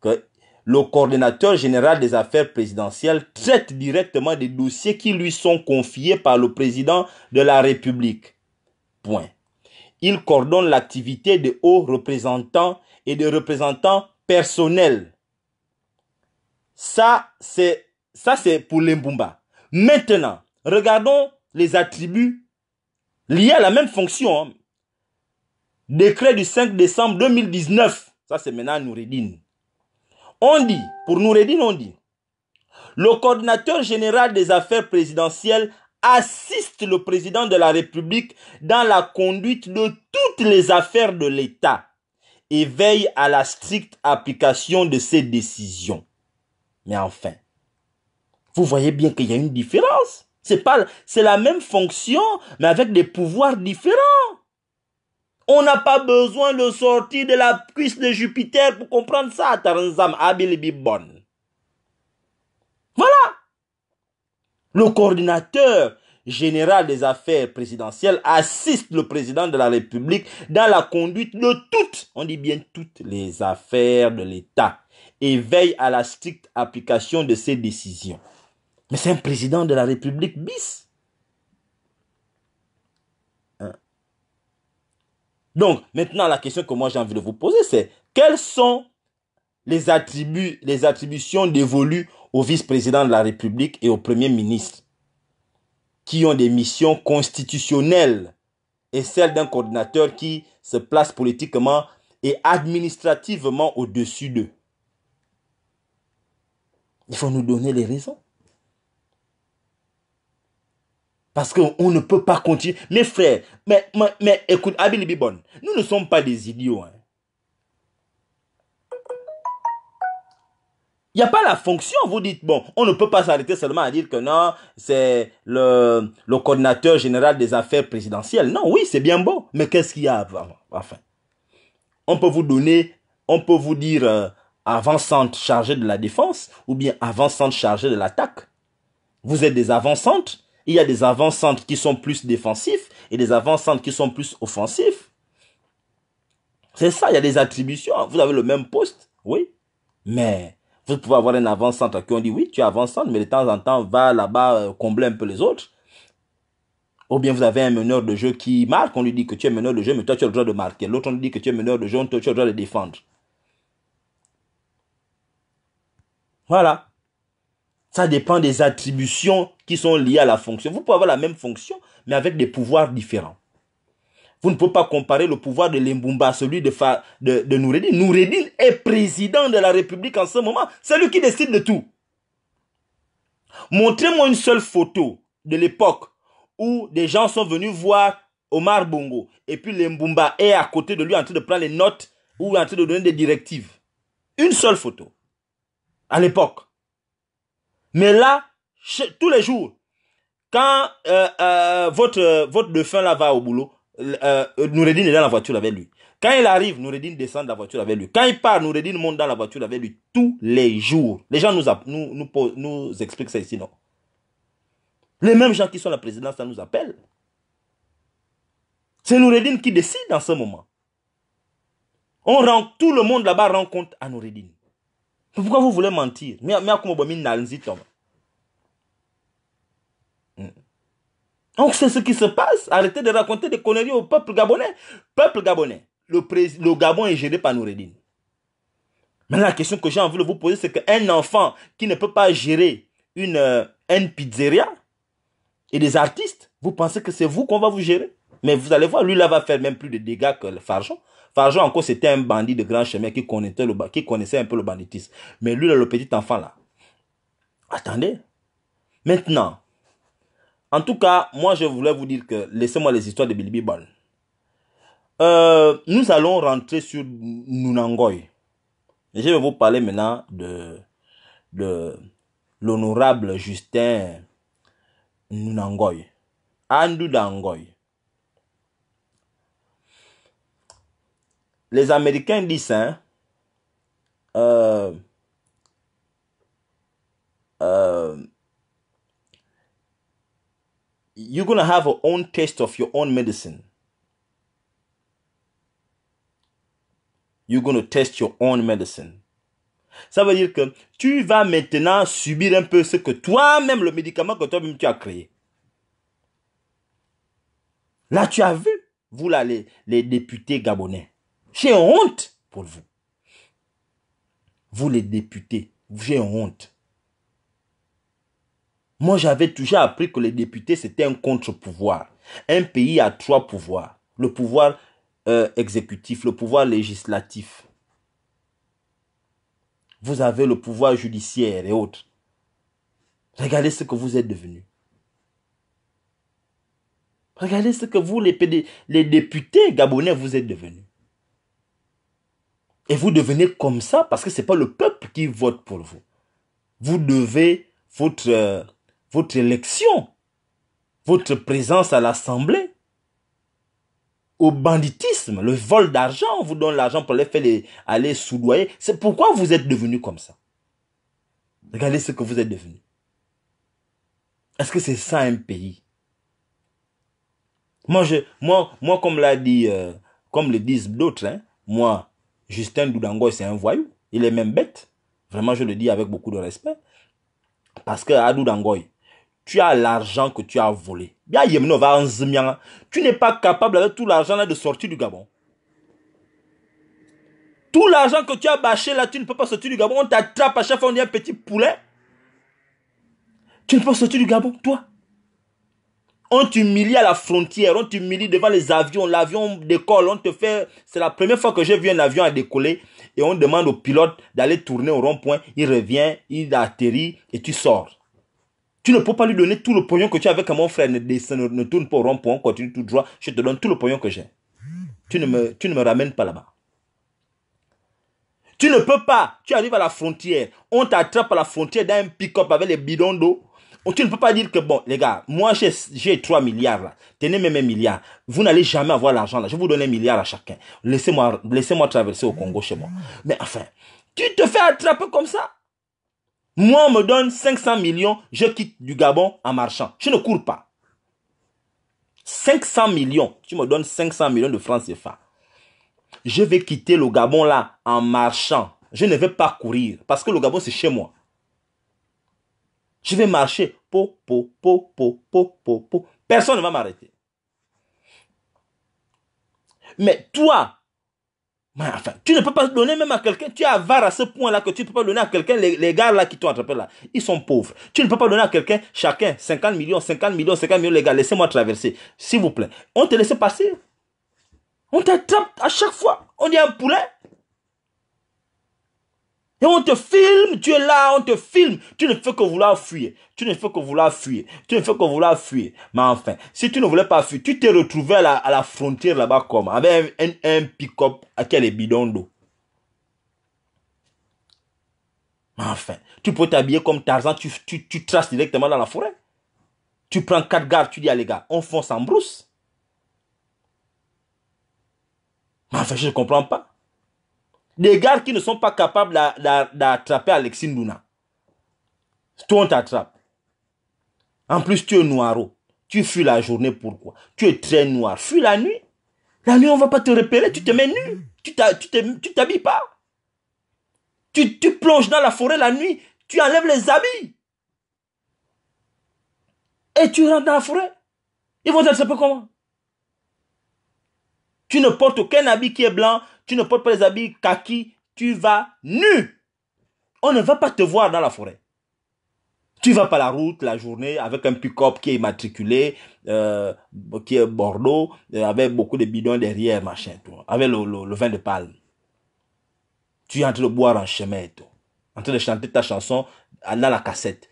S2: que le coordinateur général des affaires présidentielles traite directement des dossiers qui lui sont confiés par le président de la République. Point. Il coordonne l'activité de hauts représentants et de représentants personnels. Ça, c'est, ça, c'est pour Limbumba. Maintenant, regardons les attributs liés à la même fonction. Hein. Décret du 5 décembre 2019. Ça, c'est maintenant Noureddin. On dit, pour Noureddin, on dit, le coordinateur général des affaires présidentielles assiste le président de la République dans la conduite de toutes les affaires de l'État et veille à la stricte application de ses décisions. Mais enfin, vous voyez bien qu'il y a une différence. C'est pas, c'est la même fonction, mais avec des pouvoirs différents. On n'a pas besoin de sortir de la cuisse de Jupiter pour comprendre ça, Taranzam Abilibibon. Ah, voilà. Le coordinateur général des affaires présidentielles assiste le président de la République dans la conduite de toutes, on dit bien toutes les affaires de l'État et veille à la stricte application de ses décisions. Mais c'est un président de la République bis. Hein? Donc, maintenant, la question que moi j'ai envie de vous poser, c'est quelles sont les attributs, les attributions dévolues au vice-président de la République et au Premier ministre, qui ont des missions constitutionnelles et celle d'un coordinateur qui se place politiquement et administrativement au-dessus d'eux. Il faut nous donner les raisons. Parce qu'on ne peut pas continuer. Mes frères, mais, mais, écoute, Abili nous ne sommes pas des idiots. Hein. Il n'y a pas la fonction. Vous dites, bon, on ne peut pas s'arrêter seulement à dire que non, c'est le, le coordinateur général des affaires présidentielles. Non, oui, c'est bien beau. Mais qu'est-ce qu'il y a avant Enfin, on peut vous donner, on peut vous dire euh, avant-centre chargé de la défense ou bien avant-centre chargé de l'attaque. Vous êtes des avant-centres. Il y a des avant-centres qui sont plus défensifs et des avant-centres qui sont plus offensifs. C'est ça, il y a des attributions. Vous avez le même poste, oui. Mais vous pouvez avoir un avant-centre qui on dit oui, tu es avant-centre, mais de temps en temps, va là-bas euh, combler un peu les autres. Ou bien vous avez un meneur de jeu qui marque, on lui dit que tu es meneur de jeu, mais toi tu as le droit de marquer. L'autre, on lui dit que tu es meneur de jeu, toi tu as le droit de défendre. Voilà. Ça dépend des attributions qui sont liées à la fonction. Vous pouvez avoir la même fonction, mais avec des pouvoirs différents. Vous ne pouvez pas comparer le pouvoir de Limbumba à celui de, de, Noureddin. est président de la République en ce moment. C'est lui qui décide de tout. Montrez-moi une seule photo de l'époque où des gens sont venus voir Omar Bongo et puis Limbumba est à côté de lui en train de prendre les notes ou en train de donner des directives. Une seule photo. À l'époque. Mais là, tous les jours, quand euh, euh, votre, votre défunt là va au boulot, euh, euh est dans la voiture avec lui. Quand il arrive, Noureddin descend de la voiture avec lui. Quand il part, Noureddin monte dans la voiture avec lui tous les jours. Les gens nous, nous, nous, expliquent ça ici, non Les mêmes gens qui sont à la présidence, ça nous appelle. C'est Noureddin qui décide en ce moment. On rend, tout le monde là-bas rencontre compte à Noureddin. Pourquoi vous voulez mentir Mais Donc c'est ce qui se passe. Arrêtez de raconter des conneries au peuple gabonais. Peuple gabonais, le, Gabon est géré par Noureddin. Maintenant, la question que j'ai envie de vous poser, c'est qu'un enfant qui ne peut pas gérer euh, une, pizzeria et des artistes, vous pensez que c'est vous qu'on va vous gérer Mais vous allez voir, lui là va faire même plus de dégâts que le Farjon. Farjon encore c'était un bandit de grand chemin qui connaissait, qui connaissait un peu le banditisme. Mais lui là, le petit enfant là. Attendez. Maintenant, en tout cas, moi je voulais vous dire que laissez-moi les histoires de Billy euh, nous allons rentrer sur Nunangoy. je vais vous parler maintenant de, de l'honorable Justin Nunangoy. Andou Dangoy. Les Américains disent, hein, euh, euh you're going to have your own taste of your own medicine. You're going to test your own medicine. Ça veut dire que tu vas maintenant subir un peu ce que toi-même, le médicament que toi-même tu as créé. Là, tu as vu, vous là, les députés gabonais. J'ai honte pour vous. Vous les députés, j'ai honte. Moi, j'avais toujours appris que les députés, c'était un contre-pouvoir. Un pays a trois pouvoirs. Le pouvoir euh, exécutif, le pouvoir législatif. Vous avez le pouvoir judiciaire et autres. Regardez ce que vous êtes devenu. Regardez ce que vous, les, les députés gabonais, vous êtes devenus. Et vous devenez comme ça parce que ce n'est pas le peuple qui vote pour vous. Vous devez votre euh, votre élection, votre présence à l'Assemblée, au banditisme, le vol d'argent, on vous donne l'argent pour les faire les, aller soudoyer. C'est pourquoi vous êtes devenu comme ça. Regardez ce que vous êtes devenu. Est-ce que c'est ça un pays Moi, moi, moi comme l'a dit, euh, comme le disent d'autres, hein, moi, Justin Doudangoy, c'est un voyou. Il est même bête. Vraiment, je le dis avec beaucoup de respect. Parce que Doudangoy, tu as l'argent que tu as volé. Bien va en Tu n'es pas capable avec tout l'argent là de sortir du Gabon. Tout l'argent que tu as bâché là, tu ne peux pas sortir du Gabon. On t'attrape à chaque fois, on dit un petit poulet. Tu ne peux pas sortir du Gabon, toi. On t'humilie à la frontière, on t'humilie devant les avions. L'avion décolle, on te fait. C'est la première fois que j'ai vu un avion à décoller et on demande au pilote d'aller tourner au rond-point. Il revient, il atterrit et tu sors. Tu ne peux pas lui donner tout le pognon que tu as avec mon frère. Ne, tourne pas au rond-point, continue tout droit. Je te donne tout le pognon que j'ai. Tu ne me, tu ne me ramènes pas là-bas. Tu ne peux pas. Tu arrives à la frontière. On t'attrape à la frontière dans un pick-up avec les bidons d'eau. Oh, tu ne peux pas dire que, bon, les gars, moi j'ai 3 milliards là. Tenez mes un milliard. Vous n'allez jamais avoir l'argent là. Je vous donne un milliard à chacun. Laissez-moi laissez traverser au Congo chez moi. Mais enfin, tu te fais attraper comme ça. Moi, on me donne 500 millions, je quitte du Gabon en marchant. Je ne cours pas. 500 millions, tu me donnes 500 millions de francs CFA. Je vais quitter le Gabon là en marchant. Je ne vais pas courir parce que le Gabon c'est chez moi. Je vais marcher. Personne ne va m'arrêter. Mais toi, tu ne peux pas donner même à quelqu'un. Tu es avare à ce point-là que tu ne peux pas donner à quelqu'un. Les, gars là qui t'ont attrapé là, ils sont pauvres. Tu ne peux pas donner à quelqu'un chacun 50 millions, 50 millions, 50 millions. Les gars, laissez-moi traverser. S'il vous plaît. On te laisse passer. On t'attrape à chaque fois. On dit un poulet. Et on te filme, tu es là, on te filme. Tu ne fais que vouloir fuir. Tu ne fais que vouloir fuir. Tu ne fais que vouloir fuir. Mais enfin, si tu ne voulais pas fuir, tu t'es retrouvé à la, frontière là-bas comme avec un, pick-up à quel bidons. bidon d'eau. Mais enfin, tu peux t'habiller comme Tarzan, tu, traces directement dans la forêt. Tu prends quatre gardes, tu dis à les gars, on fonce en brousse. Mais enfin, je ne comprends pas. Des gars qui ne sont pas capables d'attraper Alexis Ndouna. Toi, on t'attrape. En plus, tu es noir. Tu fuis la journée, pourquoi Tu es très noir. Fuis la nuit. La nuit, on ne va pas te repérer. Tu te mets nu. Tu ne t'habilles pas. Tu, tu plonges dans la forêt la nuit. Tu enlèves les habits. Et tu rentres dans la forêt. Ils vont t'attraper comment Tu ne portes aucun habit qui est blanc tu ne portes pas les habits kaki, tu vas nu. On ne va pas te voir dans la forêt. Tu vas par la route la journée avec un pick-up qui est immatriculé, euh, qui est Bordeaux, euh, avec beaucoup de bidons derrière, machin, avec le, vin de palme. Tu es en train de boire en chemin, en train de chanter ta chanson dans la cassette.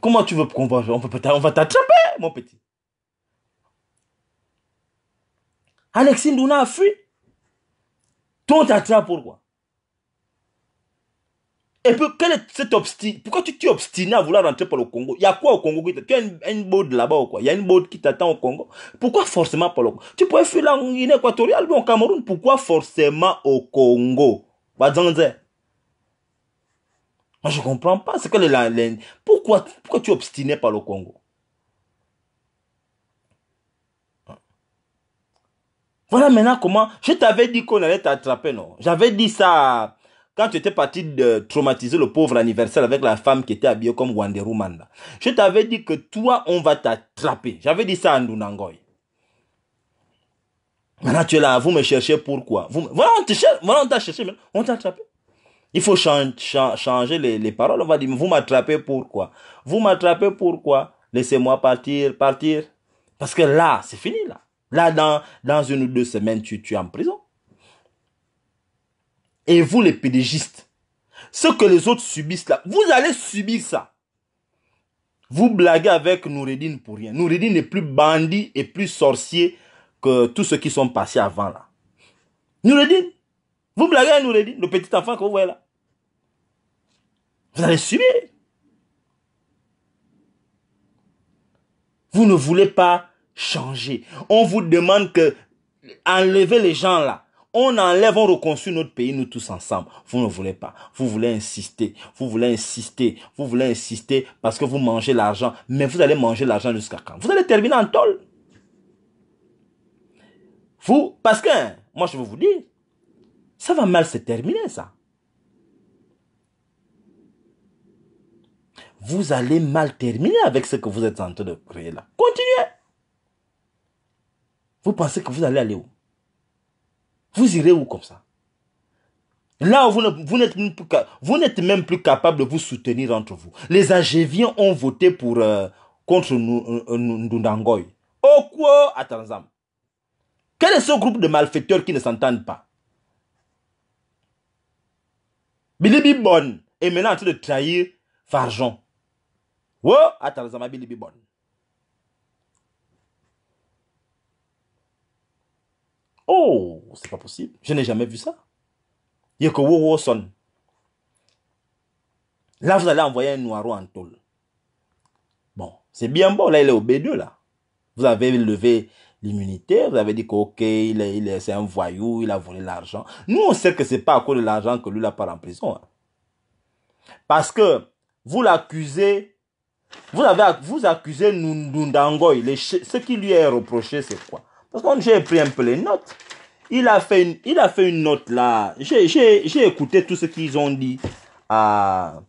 S2: comment tu veux qu'on va, on va t'attraper, mon petit Alexis Ndouna a fui. Toi, on t'attrape pourquoi Et puis, quel est cet Pourquoi tu t'es obstiné à vouloir rentrer par le Congo Il y a quoi au Congo Tu as une, une là-bas ou quoi Il y a une bode qui t'attend au Congo Pourquoi forcément par le Congo Tu pourrais fuir là en Guinée équatoriale ou au Cameroun Pourquoi forcément au Congo bah, Moi, je comprends pas. pourquoi, pourquoi tu es obstiné par le Congo Voilà maintenant comment. Je t'avais dit qu'on allait t'attraper, non J'avais dit ça quand tu étais parti de traumatiser le pauvre anniversaire avec la femme qui était habillée comme Wonder Je t'avais dit que toi, on va t'attraper. J'avais dit ça à Ndunangoy. Maintenant, tu es là, vous me cherchez pourquoi vous... Voilà, on t'a cherché, mais on t'a attrapé. Il faut changer les, les paroles. On va dire, vous m'attrapez pourquoi Vous m'attrapez pourquoi Laissez-moi partir, partir. Parce que là, c'est fini, là. Là, dans, une ou deux semaines, tu, tu es en prison. Et vous, les pédégistes, ce que les autres subissent là, vous allez subir ça. Vous blaguez avec Nouredine pour rien. Nouredine est plus bandit et plus sorcier que tous ceux qui sont passés avant là. Noureddin, vous blaguez avec Noureddin, le petit enfant que vous voyez là. Vous allez subir. Vous ne voulez pas changer. On vous demande que enlevez les gens là. On enlève, on reconstruit notre pays, nous tous ensemble. Vous ne voulez pas. Vous voulez insister. Vous voulez insister. Vous voulez insister parce que vous mangez l'argent. Mais vous allez manger l'argent jusqu'à quand Vous allez terminer en tôle. Vous, parce que, hein, moi je veux vous dire, ça va mal se terminer ça. Vous allez mal terminer avec ce que vous êtes en train de créer là. Continuez. Vous pensez que vous allez aller où Vous irez où comme ça Là vous, n'êtes même plus capable de vous soutenir entre vous. Les Agéviens ont voté pour, euh, contre euh, Ndundangoy. Au oh, quoi Atanzam Quel est ce groupe de malfaiteurs qui ne s'entendent pas Bilibi est maintenant en train de trahir Farjon. Oh, attends, Bilibi Oh, c'est pas possible. Je n'ai jamais vu ça. Il y a que Wilson. Là, vous allez envoyer un noir en tôle. Bon, c'est bien bon. Là, il est au B2, là. Vous avez levé l'immunité. Vous avez dit que, OK, il est, c'est un voyou. Il a volé l'argent. Nous, on sait que c'est pas à cause de l'argent que lui l'a pas en prison. Hein. Parce que vous l'accusez. Vous avez, vous accusez Nundangoy. ce qui lui est reproché, c'est quoi? Parce que j'ai pris un peu les notes. Il a fait une, il a fait une note là. J'ai écouté tout ce qu'ils ont dit à.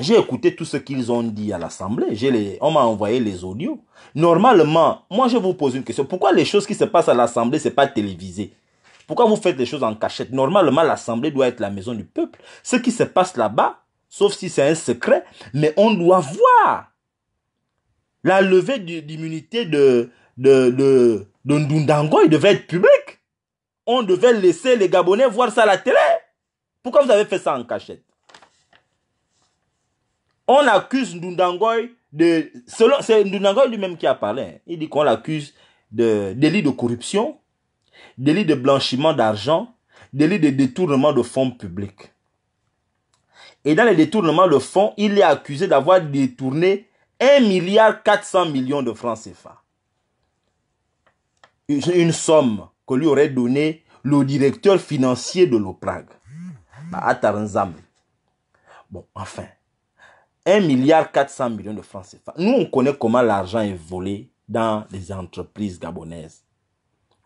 S2: J'ai écouté tout ce qu'ils ont dit à l'Assemblée. on m'a envoyé les audios. Normalement, moi je vous pose une question. Pourquoi les choses qui se passent à l'Assemblée, ce n'est pas télévisé Pourquoi vous faites les choses en cachette Normalement, l'Assemblée doit être la maison du peuple. Ce qui se passe là-bas, sauf si c'est un secret, mais on doit voir. La levée d'immunité de, de, de, devait être public. On devait laisser les Gabonais voir ça à la télé. Pourquoi vous avez fait ça en cachette On accuse Ndundangoy de... C'est Ndundangoy lui-même qui a parlé. Hein. Il dit qu'on l'accuse de délit de corruption, délit de blanchiment d'argent, délit de détournement de fonds publics. Et dans les détournements de fonds, il est accusé d'avoir détourné 1,4 milliard de francs CFA une somme que lui aurait donnée le directeur financier de l'OPRAG, Ataranzam. Bon, enfin, 1 milliard 400 millions de francs CFA. Nous, on connaît comment l'argent est volé dans les entreprises gabonaises.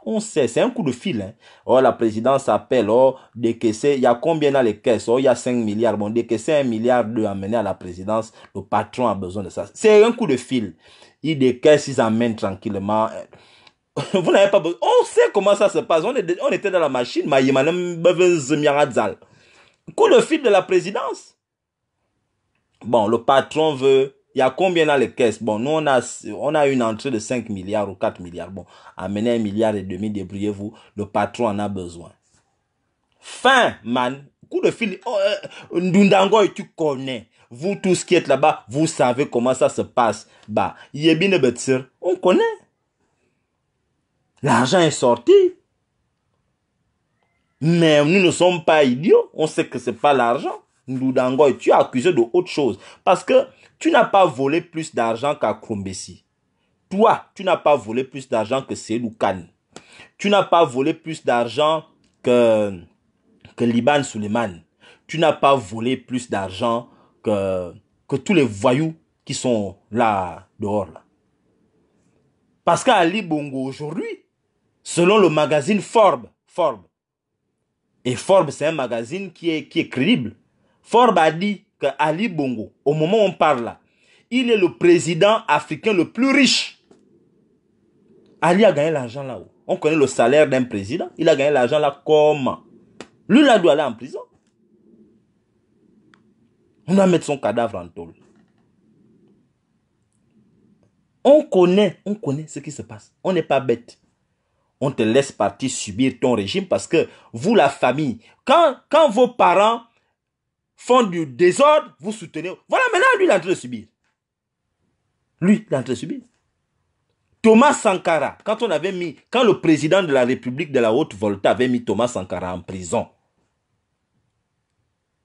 S2: On sait, c'est un coup de fil. Hein. Oh, la présidence appelle, oh, décaisser, il y a combien dans les caisses Oh, il y a 5 milliards. Bon, c'est 1 milliard de amener à la présidence, le patron a besoin de ça. C'est un coup de fil. Il décaissent, ils amènent tranquillement vous n'avez pas besoin. On sait comment ça se passe. On, on était dans la machine. Coup de fil de la présidence. Bon, le patron veut. Il y a combien dans les caisses Bon, nous, on a, on a une entrée de 5 milliards ou 4 milliards. Bon, amenez un milliard et demi, débrouillez-vous. Le patron en a besoin. Fin, man. Coup de fil. Oh, euh, tu connais. Vous tous qui êtes là-bas, vous savez comment ça se passe. Bah, Yebine Betsir, on connaît. L'argent est sorti. Mais nous ne sommes pas idiots. On sait que ce n'est pas l'argent. Ndoudangoy, tu es accusé de autre chose. Parce que tu n'as pas volé plus d'argent qu'à Toi, tu n'as pas volé plus d'argent que Seloukan. Tu n'as pas volé plus d'argent que, que Liban Suleiman. Tu n'as pas volé plus d'argent que, que tous les voyous qui sont là, dehors. Là. Parce qu'Ali Bongo, aujourd'hui, Selon le magazine Forbes, Forbes, et Forbes c'est un magazine qui est, qui est crédible, Forbes a dit que Ali Bongo, au moment où on parle là, il est le président africain le plus riche. Ali a gagné l'argent là-haut. On connaît le salaire d'un président. Il a gagné l'argent là comment Lui là doit aller en prison. On doit mettre son cadavre en tôle. On connaît, on connaît ce qui se passe. On n'est pas bête on te laisse partir subir ton régime parce que vous, la famille, quand, quand vos parents font du désordre, vous soutenez. Voilà, maintenant, lui, il est en subir. Lui, il est en subir. Thomas Sankara, quand on avait mis, quand le président de la République de la Haute-Volta avait mis Thomas Sankara en prison,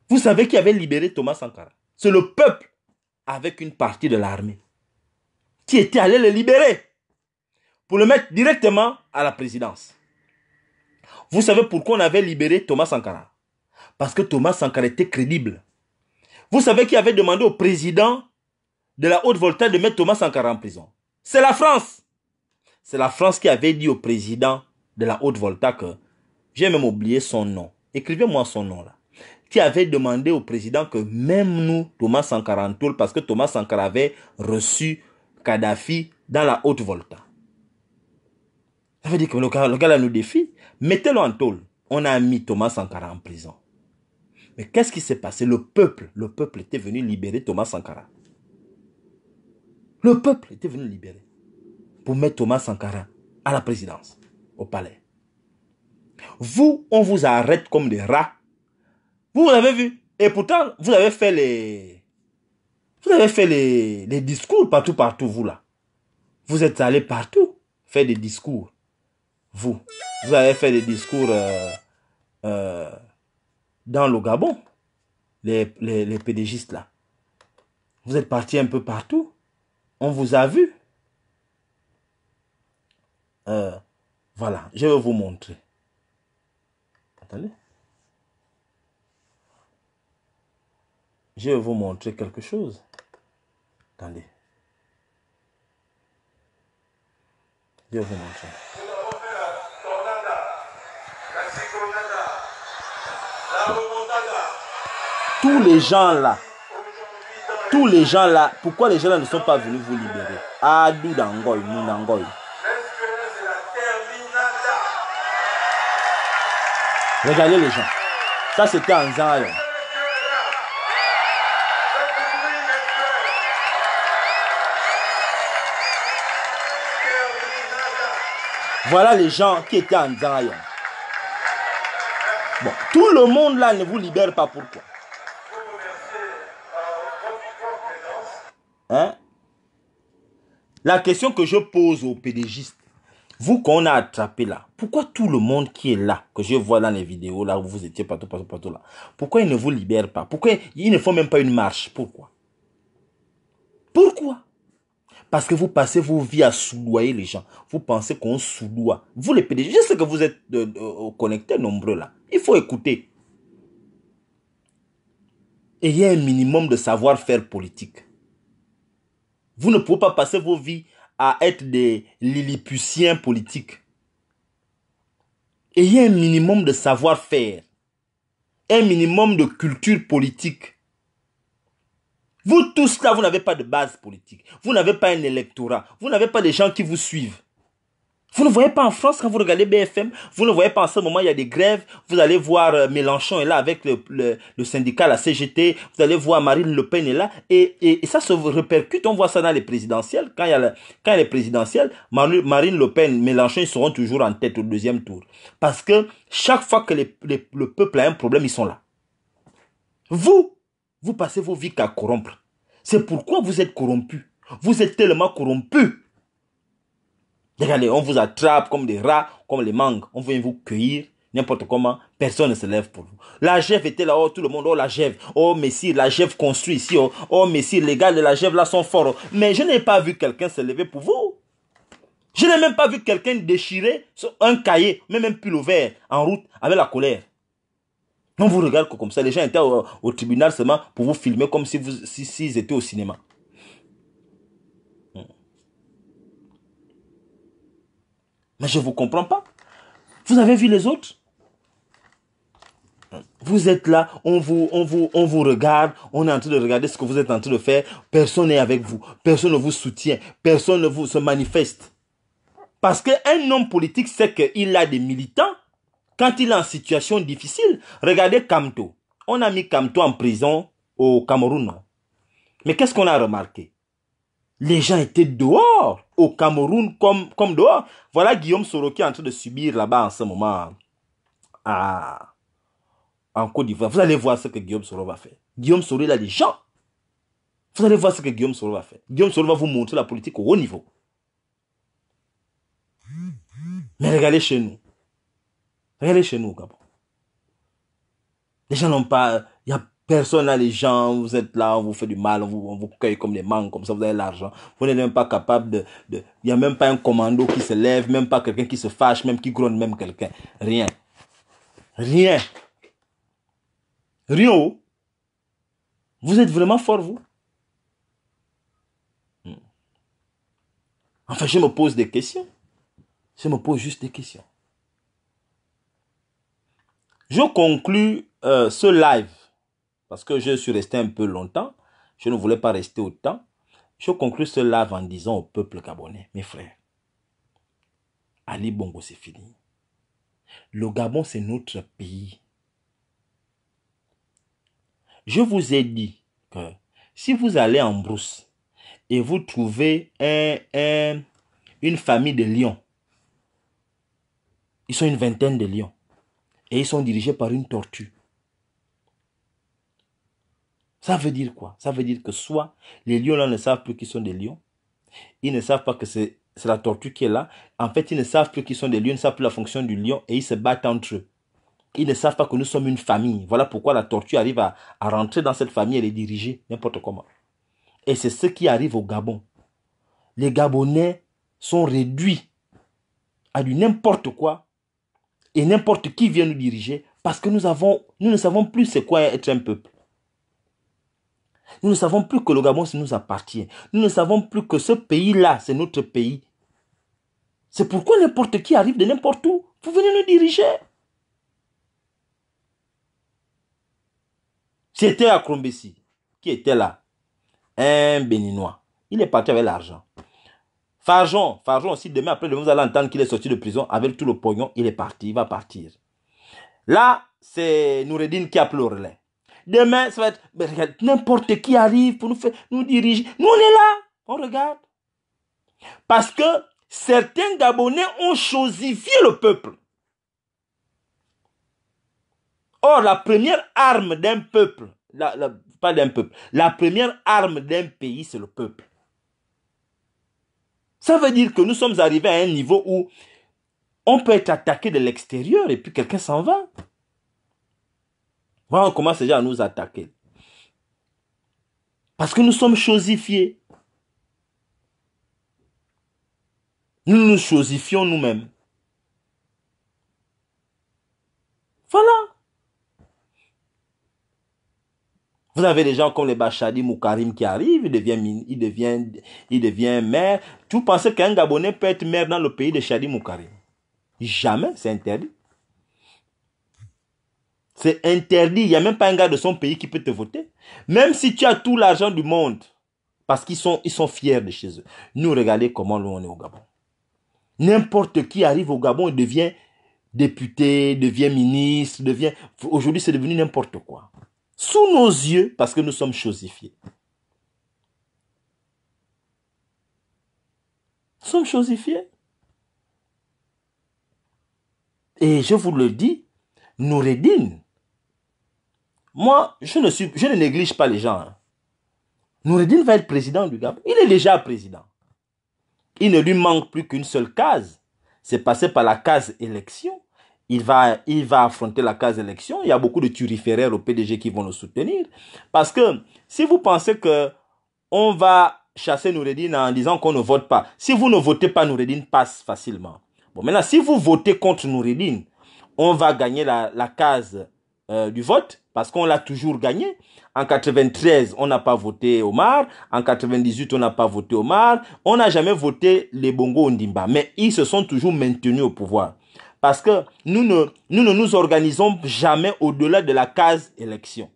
S2: vous savez qui avait libéré Thomas Sankara C'est le peuple avec une partie de l'armée qui était allé le libérer pour le mettre directement à la présidence. Vous savez pourquoi on avait libéré Thomas Sankara Parce que Thomas Sankara était crédible. Vous savez qui avait demandé au président de la haute Volta de mettre Thomas Sankara en prison C'est la France. C'est la France qui avait dit au président de la Haute-Volta que j'ai même oublié son nom. Écrivez-moi son nom là. Qui avait demandé au président que même nous, Thomas Sankara, parce que Thomas Sankara avait reçu Kadhafi dans la Haute-Volta. Ça veut dire que le gars, nous défie. Mettez-le en tôle. On a mis Thomas Sankara en prison. Mais qu'est-ce qui s'est passé Le peuple, le peuple était venu libérer Thomas Sankara. Le peuple était venu libérer pour mettre Thomas Sankara à la présidence, au palais. Vous, on vous arrête comme des rats. Vous, vous avez vu. Et pourtant, vous avez fait les... Vous avez fait les, discours partout, partout, vous là. Vous êtes allé partout faire des discours vous, vous avez fait des discours euh, euh, dans le Gabon, les, les, pédégistes là. Vous êtes partis un peu partout. On vous a vu. Euh, voilà, je vais vous montrer. Attendez. Je vais vous montrer quelque chose. Attendez. Je vais vous montrer. tous les gens là, tous les gens là, pourquoi les gens là ne sont pas venus vous libérer Adou d'Angoy, Regardez les gens. Ça c'était en Voilà les gens qui étaient en Zion. Bon, tout le monde là ne vous libère pas. Pourquoi La question que je pose aux pédégistes, vous qu'on a attrapé là, pourquoi tout le monde qui est là, que je vois dans les vidéos là, où vous étiez partout, partout, partout là, pourquoi ils ne vous libèrent pas Pourquoi ils ne font même pas une marche Pourquoi Pourquoi Parce que vous passez vos vies à soudoyer les gens. Vous pensez qu'on soudoie. Vous les pédégistes, je sais que vous êtes euh, euh, connectés nombreux là. Il faut écouter. Ayez un minimum de savoir-faire politique. Vous ne pouvez pas passer vos vies à être des lilliputiens politiques. Ayez un minimum de savoir-faire, un minimum de culture politique. Vous tous là, vous n'avez pas de base politique, vous n'avez pas un électorat, vous n'avez pas des gens qui vous suivent. Vous ne voyez pas en France quand vous regardez BFM, vous ne voyez pas en ce moment, il y a des grèves. Vous allez voir euh, Mélenchon est là avec le, syndicat, la CGT. Vous allez voir Marine Le Pen est là. Et, ça se répercute. On voit ça dans les présidentielles. Quand il y a, les présidentielles, Marine Le Pen, Mélenchon, ils seront toujours en tête au deuxième tour. Parce que chaque fois que le peuple a un problème, ils sont là. Vous, vous passez vos vies qu'à corrompre. C'est pourquoi vous êtes corrompus. Vous êtes tellement corrompus Regardez, on vous attrape comme des rats, comme les mangues. On vient vous cueillir n'importe comment. Personne ne se lève pour vous. La jève était là, haut oh, tout le monde, oh, la Gève, Oh, Messie, la jève construit ici, oh, oh messire, les gars de la jève là sont forts. Oh. Mais je n'ai pas vu quelqu'un se lever pour vous. Je n'ai même pas vu quelqu'un déchirer un cahier, même un pull vert, en route, avec la colère. On vous regarde comme ça. Les gens étaient au, tribunal seulement pour vous filmer comme si si, si étaient au cinéma. Mais je ne vous comprends pas. Vous avez vu les autres vous êtes là, on vous, on vous, on vous regarde, on est en train de regarder ce que vous êtes en train de faire. Personne n'est avec vous, personne ne vous soutient, personne ne vous se manifeste. Parce qu'un homme politique sait qu'il a des militants quand il est en situation difficile. Regardez Kamto. On a mis Kamto en prison au Cameroun. Mais qu'est-ce qu'on a remarqué les gens étaient dehors, au Cameroun comme, comme dehors. Voilà Guillaume Soro qui est en train de subir là-bas en ce moment ah. en Côte d'Ivoire. Vous allez voir ce que Guillaume Soro va faire. Guillaume Soro, il a des gens. Vous allez voir ce que Guillaume Soro va faire. Guillaume Soro va vous montrer la politique au haut niveau. Mais regardez chez nous. Regardez chez nous au Gabon. Les gens n'ont pas... Personne n'a les gens, vous êtes là, on vous fait du mal, on vous, cueille comme des manques, comme ça vous avez l'argent. Vous n'êtes même pas capable de... Il n'y a même pas un commando qui se lève, même pas quelqu'un qui se fâche, même qui gronde, même quelqu'un. Rien. Rien. Rien. Vous êtes vraiment fort, vous hmm. Enfin, je me pose des questions. Je me pose juste des questions. Je conclus euh, ce live parce que je suis resté un peu longtemps, je ne voulais pas rester autant, je conclus cela en disant au peuple gabonais, mes frères, Ali Bongo, c'est fini. Le Gabon, c'est notre pays. Je vous ai dit que si vous allez en brousse et vous trouvez une famille de lions, ils sont une vingtaine de lions et ils sont dirigés par une tortue. Ça veut dire quoi Ça veut dire que soit les lions-là ne savent plus qu'ils sont des lions, ils ne savent pas que c'est la tortue qui est là, en fait ils ne savent plus qu'ils sont des lions, ils ne savent plus la fonction du lion et ils se battent entre eux. Ils ne savent pas que nous sommes une famille. Voilà pourquoi la tortue arrive à, rentrer dans cette famille et les diriger n'importe comment. Et c'est ce qui arrive au Gabon. Les Gabonais sont réduits à du n'importe quoi et n'importe qui vient nous diriger parce que nous, avons, nous ne savons plus c'est quoi être un peuple. Nous ne savons plus que le Gabon, nous appartient. Nous ne savons plus que ce pays-là, c'est notre pays. C'est pourquoi n'importe qui arrive de n'importe où. Vous venez nous diriger. C'était à qui était là. Un Béninois. Il est parti avec l'argent. Farjon, Farjon aussi, demain après, vous allez entendre qu'il est sorti de prison avec tout le pognon. Il est parti, il va partir. Là, c'est Noureddin qui a pleuré. Demain, ça va être n'importe qui arrive pour nous faire, nous diriger. Nous, on est là. On regarde. Parce que certains Gabonais ont chosifié le peuple. Or, la première arme d'un peuple, pas d'un peuple, la première arme d'un pays, c'est le peuple. Ça veut dire que nous sommes arrivés à un niveau où on peut être attaqué de l'extérieur et puis quelqu'un s'en va. Voilà, on commence déjà à nous attaquer. Parce que nous sommes chosifiés. Nous nous chosifions nous-mêmes. Voilà. Vous avez des gens comme les Bachadi Moukarim qui arrivent, il devient, il devient, il devient maire. Tu pensais qu'un Gabonais peut être maire dans le pays de Chadi Moukarim Jamais, c'est interdit. C'est interdit. Il n'y a même pas un gars de son pays qui peut te voter. Même si tu as tout l'argent du monde. Parce qu'ils sont, ils sont fiers de chez eux. Nous, regardez comment nous, on est au Gabon. N'importe qui arrive au Gabon et devient député, devient ministre, devient... Aujourd'hui, c'est devenu n'importe quoi. Sous nos yeux, parce que nous sommes chosifiés. sommes chosifiés. Et je vous le dis, redignes. Moi, je ne, suis, je ne néglige pas les gens. Hein. Noureddin va être président du Gabon. Il est déjà président. Il ne lui manque plus qu'une seule case. C'est passé par la case élection. Il va, il va affronter la case élection. Il y a beaucoup de turiféraires au PDG qui vont le soutenir. Parce que si vous pensez que on va chasser Noureddin en disant qu'on ne vote pas, si vous ne votez pas, Noureddin passe facilement. Bon, maintenant, si vous votez contre Noureddin, on va gagner la, la case euh, du vote, parce qu'on l'a toujours gagné. En 93, on n'a pas voté Omar. En 98, on n'a pas voté Omar. On n'a jamais voté les Bongo Ondimba. Mais ils se sont toujours maintenus au pouvoir. Parce que nous ne nous, ne nous organisons jamais au-delà de la case élection.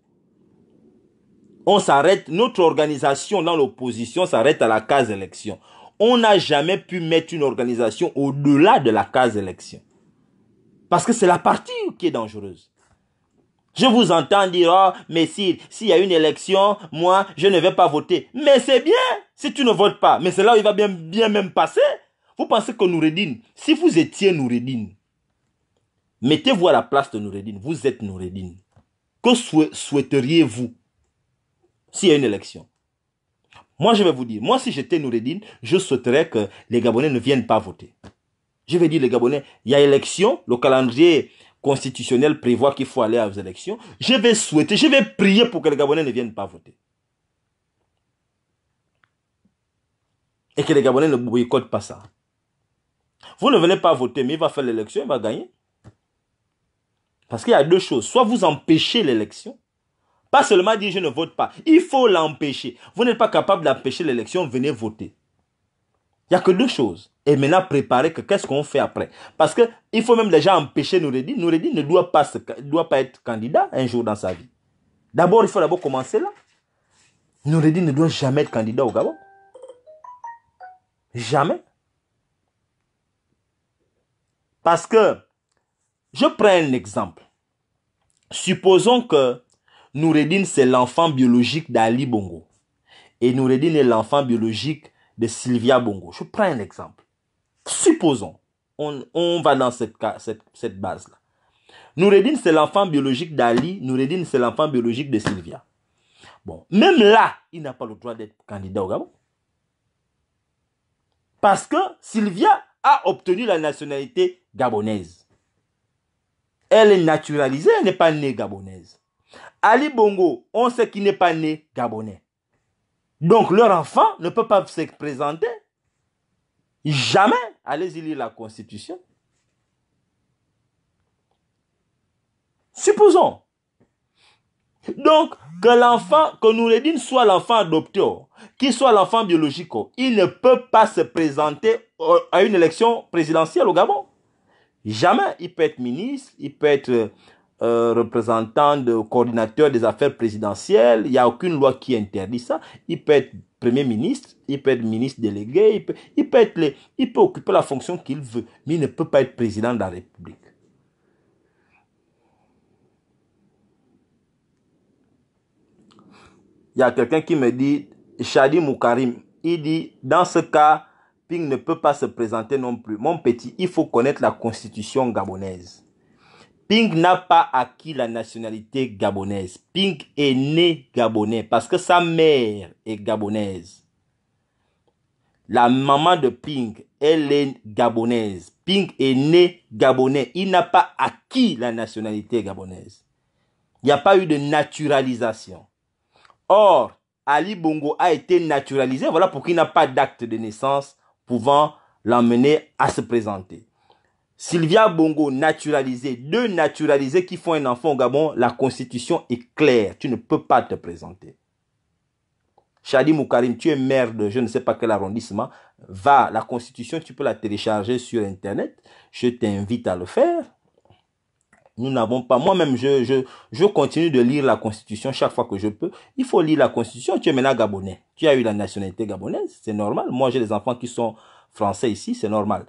S2: On s'arrête, notre organisation dans l'opposition s'arrête à la case élection. On n'a jamais pu mettre une organisation au-delà de la case élection. Parce que c'est la partie qui est dangereuse. Je vous entends dire, oh, mais s'il y a une élection, moi, je ne vais pas voter. Mais c'est bien si tu ne votes pas. Mais c'est là où il va bien, bien même passer. Vous pensez que Noureddin, si vous étiez Noureddin, mettez-vous à la place de Noureddin. Vous êtes Noureddin. Que souhaiteriez-vous s'il y a une élection Moi, je vais vous dire, moi, si j'étais Noureddin, je souhaiterais que les Gabonais ne viennent pas voter. Je vais dire, les Gabonais, il y a élection, le calendrier constitutionnel prévoit qu'il faut aller aux élections, je vais souhaiter, je vais prier pour que les Gabonais ne viennent pas voter. Et que les Gabonais ne boycottent pas ça. Vous ne venez pas voter, mais il va faire l'élection, il va gagner. Parce qu'il y a deux choses. Soit vous empêchez l'élection, pas seulement dire je ne vote pas. Il faut l'empêcher. Vous n'êtes pas capable d'empêcher l'élection, venez voter. Il n'y a que deux choses. Et maintenant, préparer que qu'est-ce qu'on fait après. Parce qu'il faut même déjà empêcher Nourredine Nourredine ne doit pas, doit pas être candidat un jour dans sa vie. D'abord, il faut d'abord commencer là. Nourredine ne doit jamais être candidat au Gabon. Jamais. Parce que, je prends un exemple. Supposons que Nourredine c'est l'enfant biologique d'Ali Bongo. Et Nourredine est l'enfant biologique de Sylvia Bongo. Je prends un exemple. Supposons, on, va dans cette, cette, cette base-là. Nouredine, c'est l'enfant biologique d'Ali. Nouredine, c'est l'enfant biologique de Sylvia. Bon, même là, il n'a pas le droit d'être candidat au Gabon. Parce que Sylvia a obtenu la nationalité gabonaise. Elle est naturalisée, elle n'est pas née gabonaise. Ali Bongo, on sait qu'il n'est pas né gabonais. Donc leur enfant ne peut pas se présenter. Jamais. Allez-y lire la Constitution. Supposons. Donc, que l'enfant, que Noureddin soit l'enfant adopteur, qu'il soit l'enfant biologique, il ne peut pas se présenter à une élection présidentielle au Gabon. Jamais. Il peut être ministre, il peut être euh, représentant de coordinateur des affaires présidentielles. Il n'y a aucune loi qui interdit ça. Il peut être premier ministre, il peut être ministre délégué, il peut, il peut occuper la fonction qu'il veut, mais il ne peut pas être président de la République. Il y a quelqu'un qui me dit, Shadi Moukarim, il dit, dans ce cas, Ping ne peut pas se présenter non plus. Mon petit, il faut connaître la constitution gabonaise. Ping n'a pas acquis la nationalité gabonaise. Ping est né gabonais parce que sa mère est gabonaise. La maman de Ping, elle est gabonaise. Ping est né gabonais. Il n'a pas acquis la nationalité gabonaise. Il n'y a pas eu de naturalisation. Or, Ali Bongo a été naturalisé. Voilà pourquoi il n'a pas d'acte de naissance pouvant l'emmener à se présenter. Sylvia Bongo, naturalisée, deux naturalisés qui font un enfant au Gabon, la constitution est claire. Tu ne peux pas te présenter. Shadi Moukarim, tu es maire de je ne sais pas quel arrondissement. Va, la constitution, tu peux la télécharger sur Internet. Je t'invite à le faire. Nous n'avons pas. Moi-même, je, je, je continue de lire la constitution chaque fois que je peux. Il faut lire la constitution. Tu es maintenant gabonais. Tu as eu la nationalité gabonaise. C'est normal. Moi, j'ai des enfants qui sont français ici. C'est normal.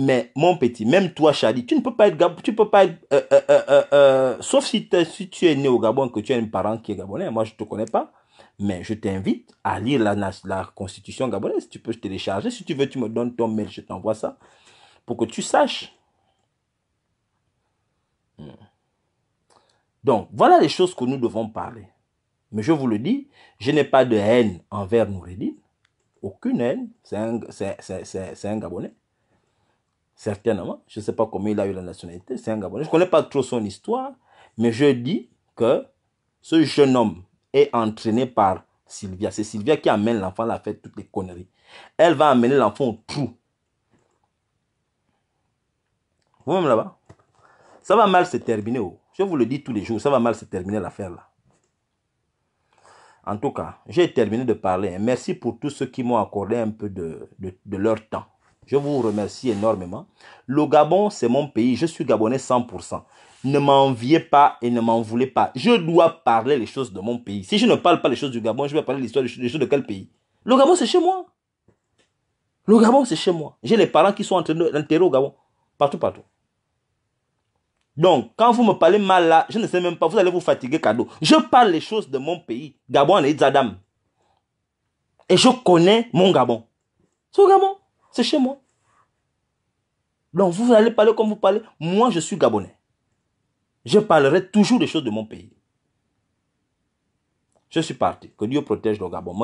S2: Mais mon petit, même toi, Chadi, tu ne peux pas être tu peux pas être, euh, euh, euh, sauf si, tu es né au Gabon, que tu as un parent qui est gabonais, moi je te connais pas. Mais je t'invite à lire la, la constitution gabonaise. Tu peux télécharger. Si tu veux, tu me donnes ton mail, je t'envoie ça. Pour que tu saches. Hmm. Donc, voilà les choses que nous devons parler. Mais je vous le dis, je n'ai pas de haine envers Noureddin. Aucune haine. C'est un, Gabonais certainement. Je ne sais pas comment il a eu la nationalité, c'est un Gabonais. Je ne connais pas trop son histoire, mais je dis que ce jeune homme est entraîné par Sylvia. C'est Sylvia qui amène l'enfant à faire toutes les conneries. Elle va amener l'enfant au trou. Vous-même là-bas, ça va mal se terminer. Oh. Je vous le dis tous les jours, ça va mal se terminer l'affaire là. En tout cas, j'ai terminé de parler. Hein. Merci pour tous ceux qui m'ont accordé un peu de leur temps. Je vous remercie énormément. Le Gabon, c'est mon pays. Je suis gabonais 100%. Ne m'enviez pas et ne m'en voulez pas. Je dois parler les choses de mon pays. Si je ne parle pas les choses du Gabon, je vais parler l'histoire des choses de quel pays Le Gabon, c'est chez moi. Le Gabon, c'est chez moi. J'ai les parents qui sont enterrés au Gabon. Partout, partout. Donc, quand vous me parlez mal là, je ne sais même pas, vous allez vous fatiguer cadeau. Je parle les choses de mon pays, Gabon et Zadam. Et je connais mon Gabon. C'est au Gabon. C'est chez moi. Donc vous allez parler comme vous parlez. Moi, je suis gabonais. Je parlerai toujours des choses de mon
S1: pays. Je suis parti. Que Dieu protège le Gabon.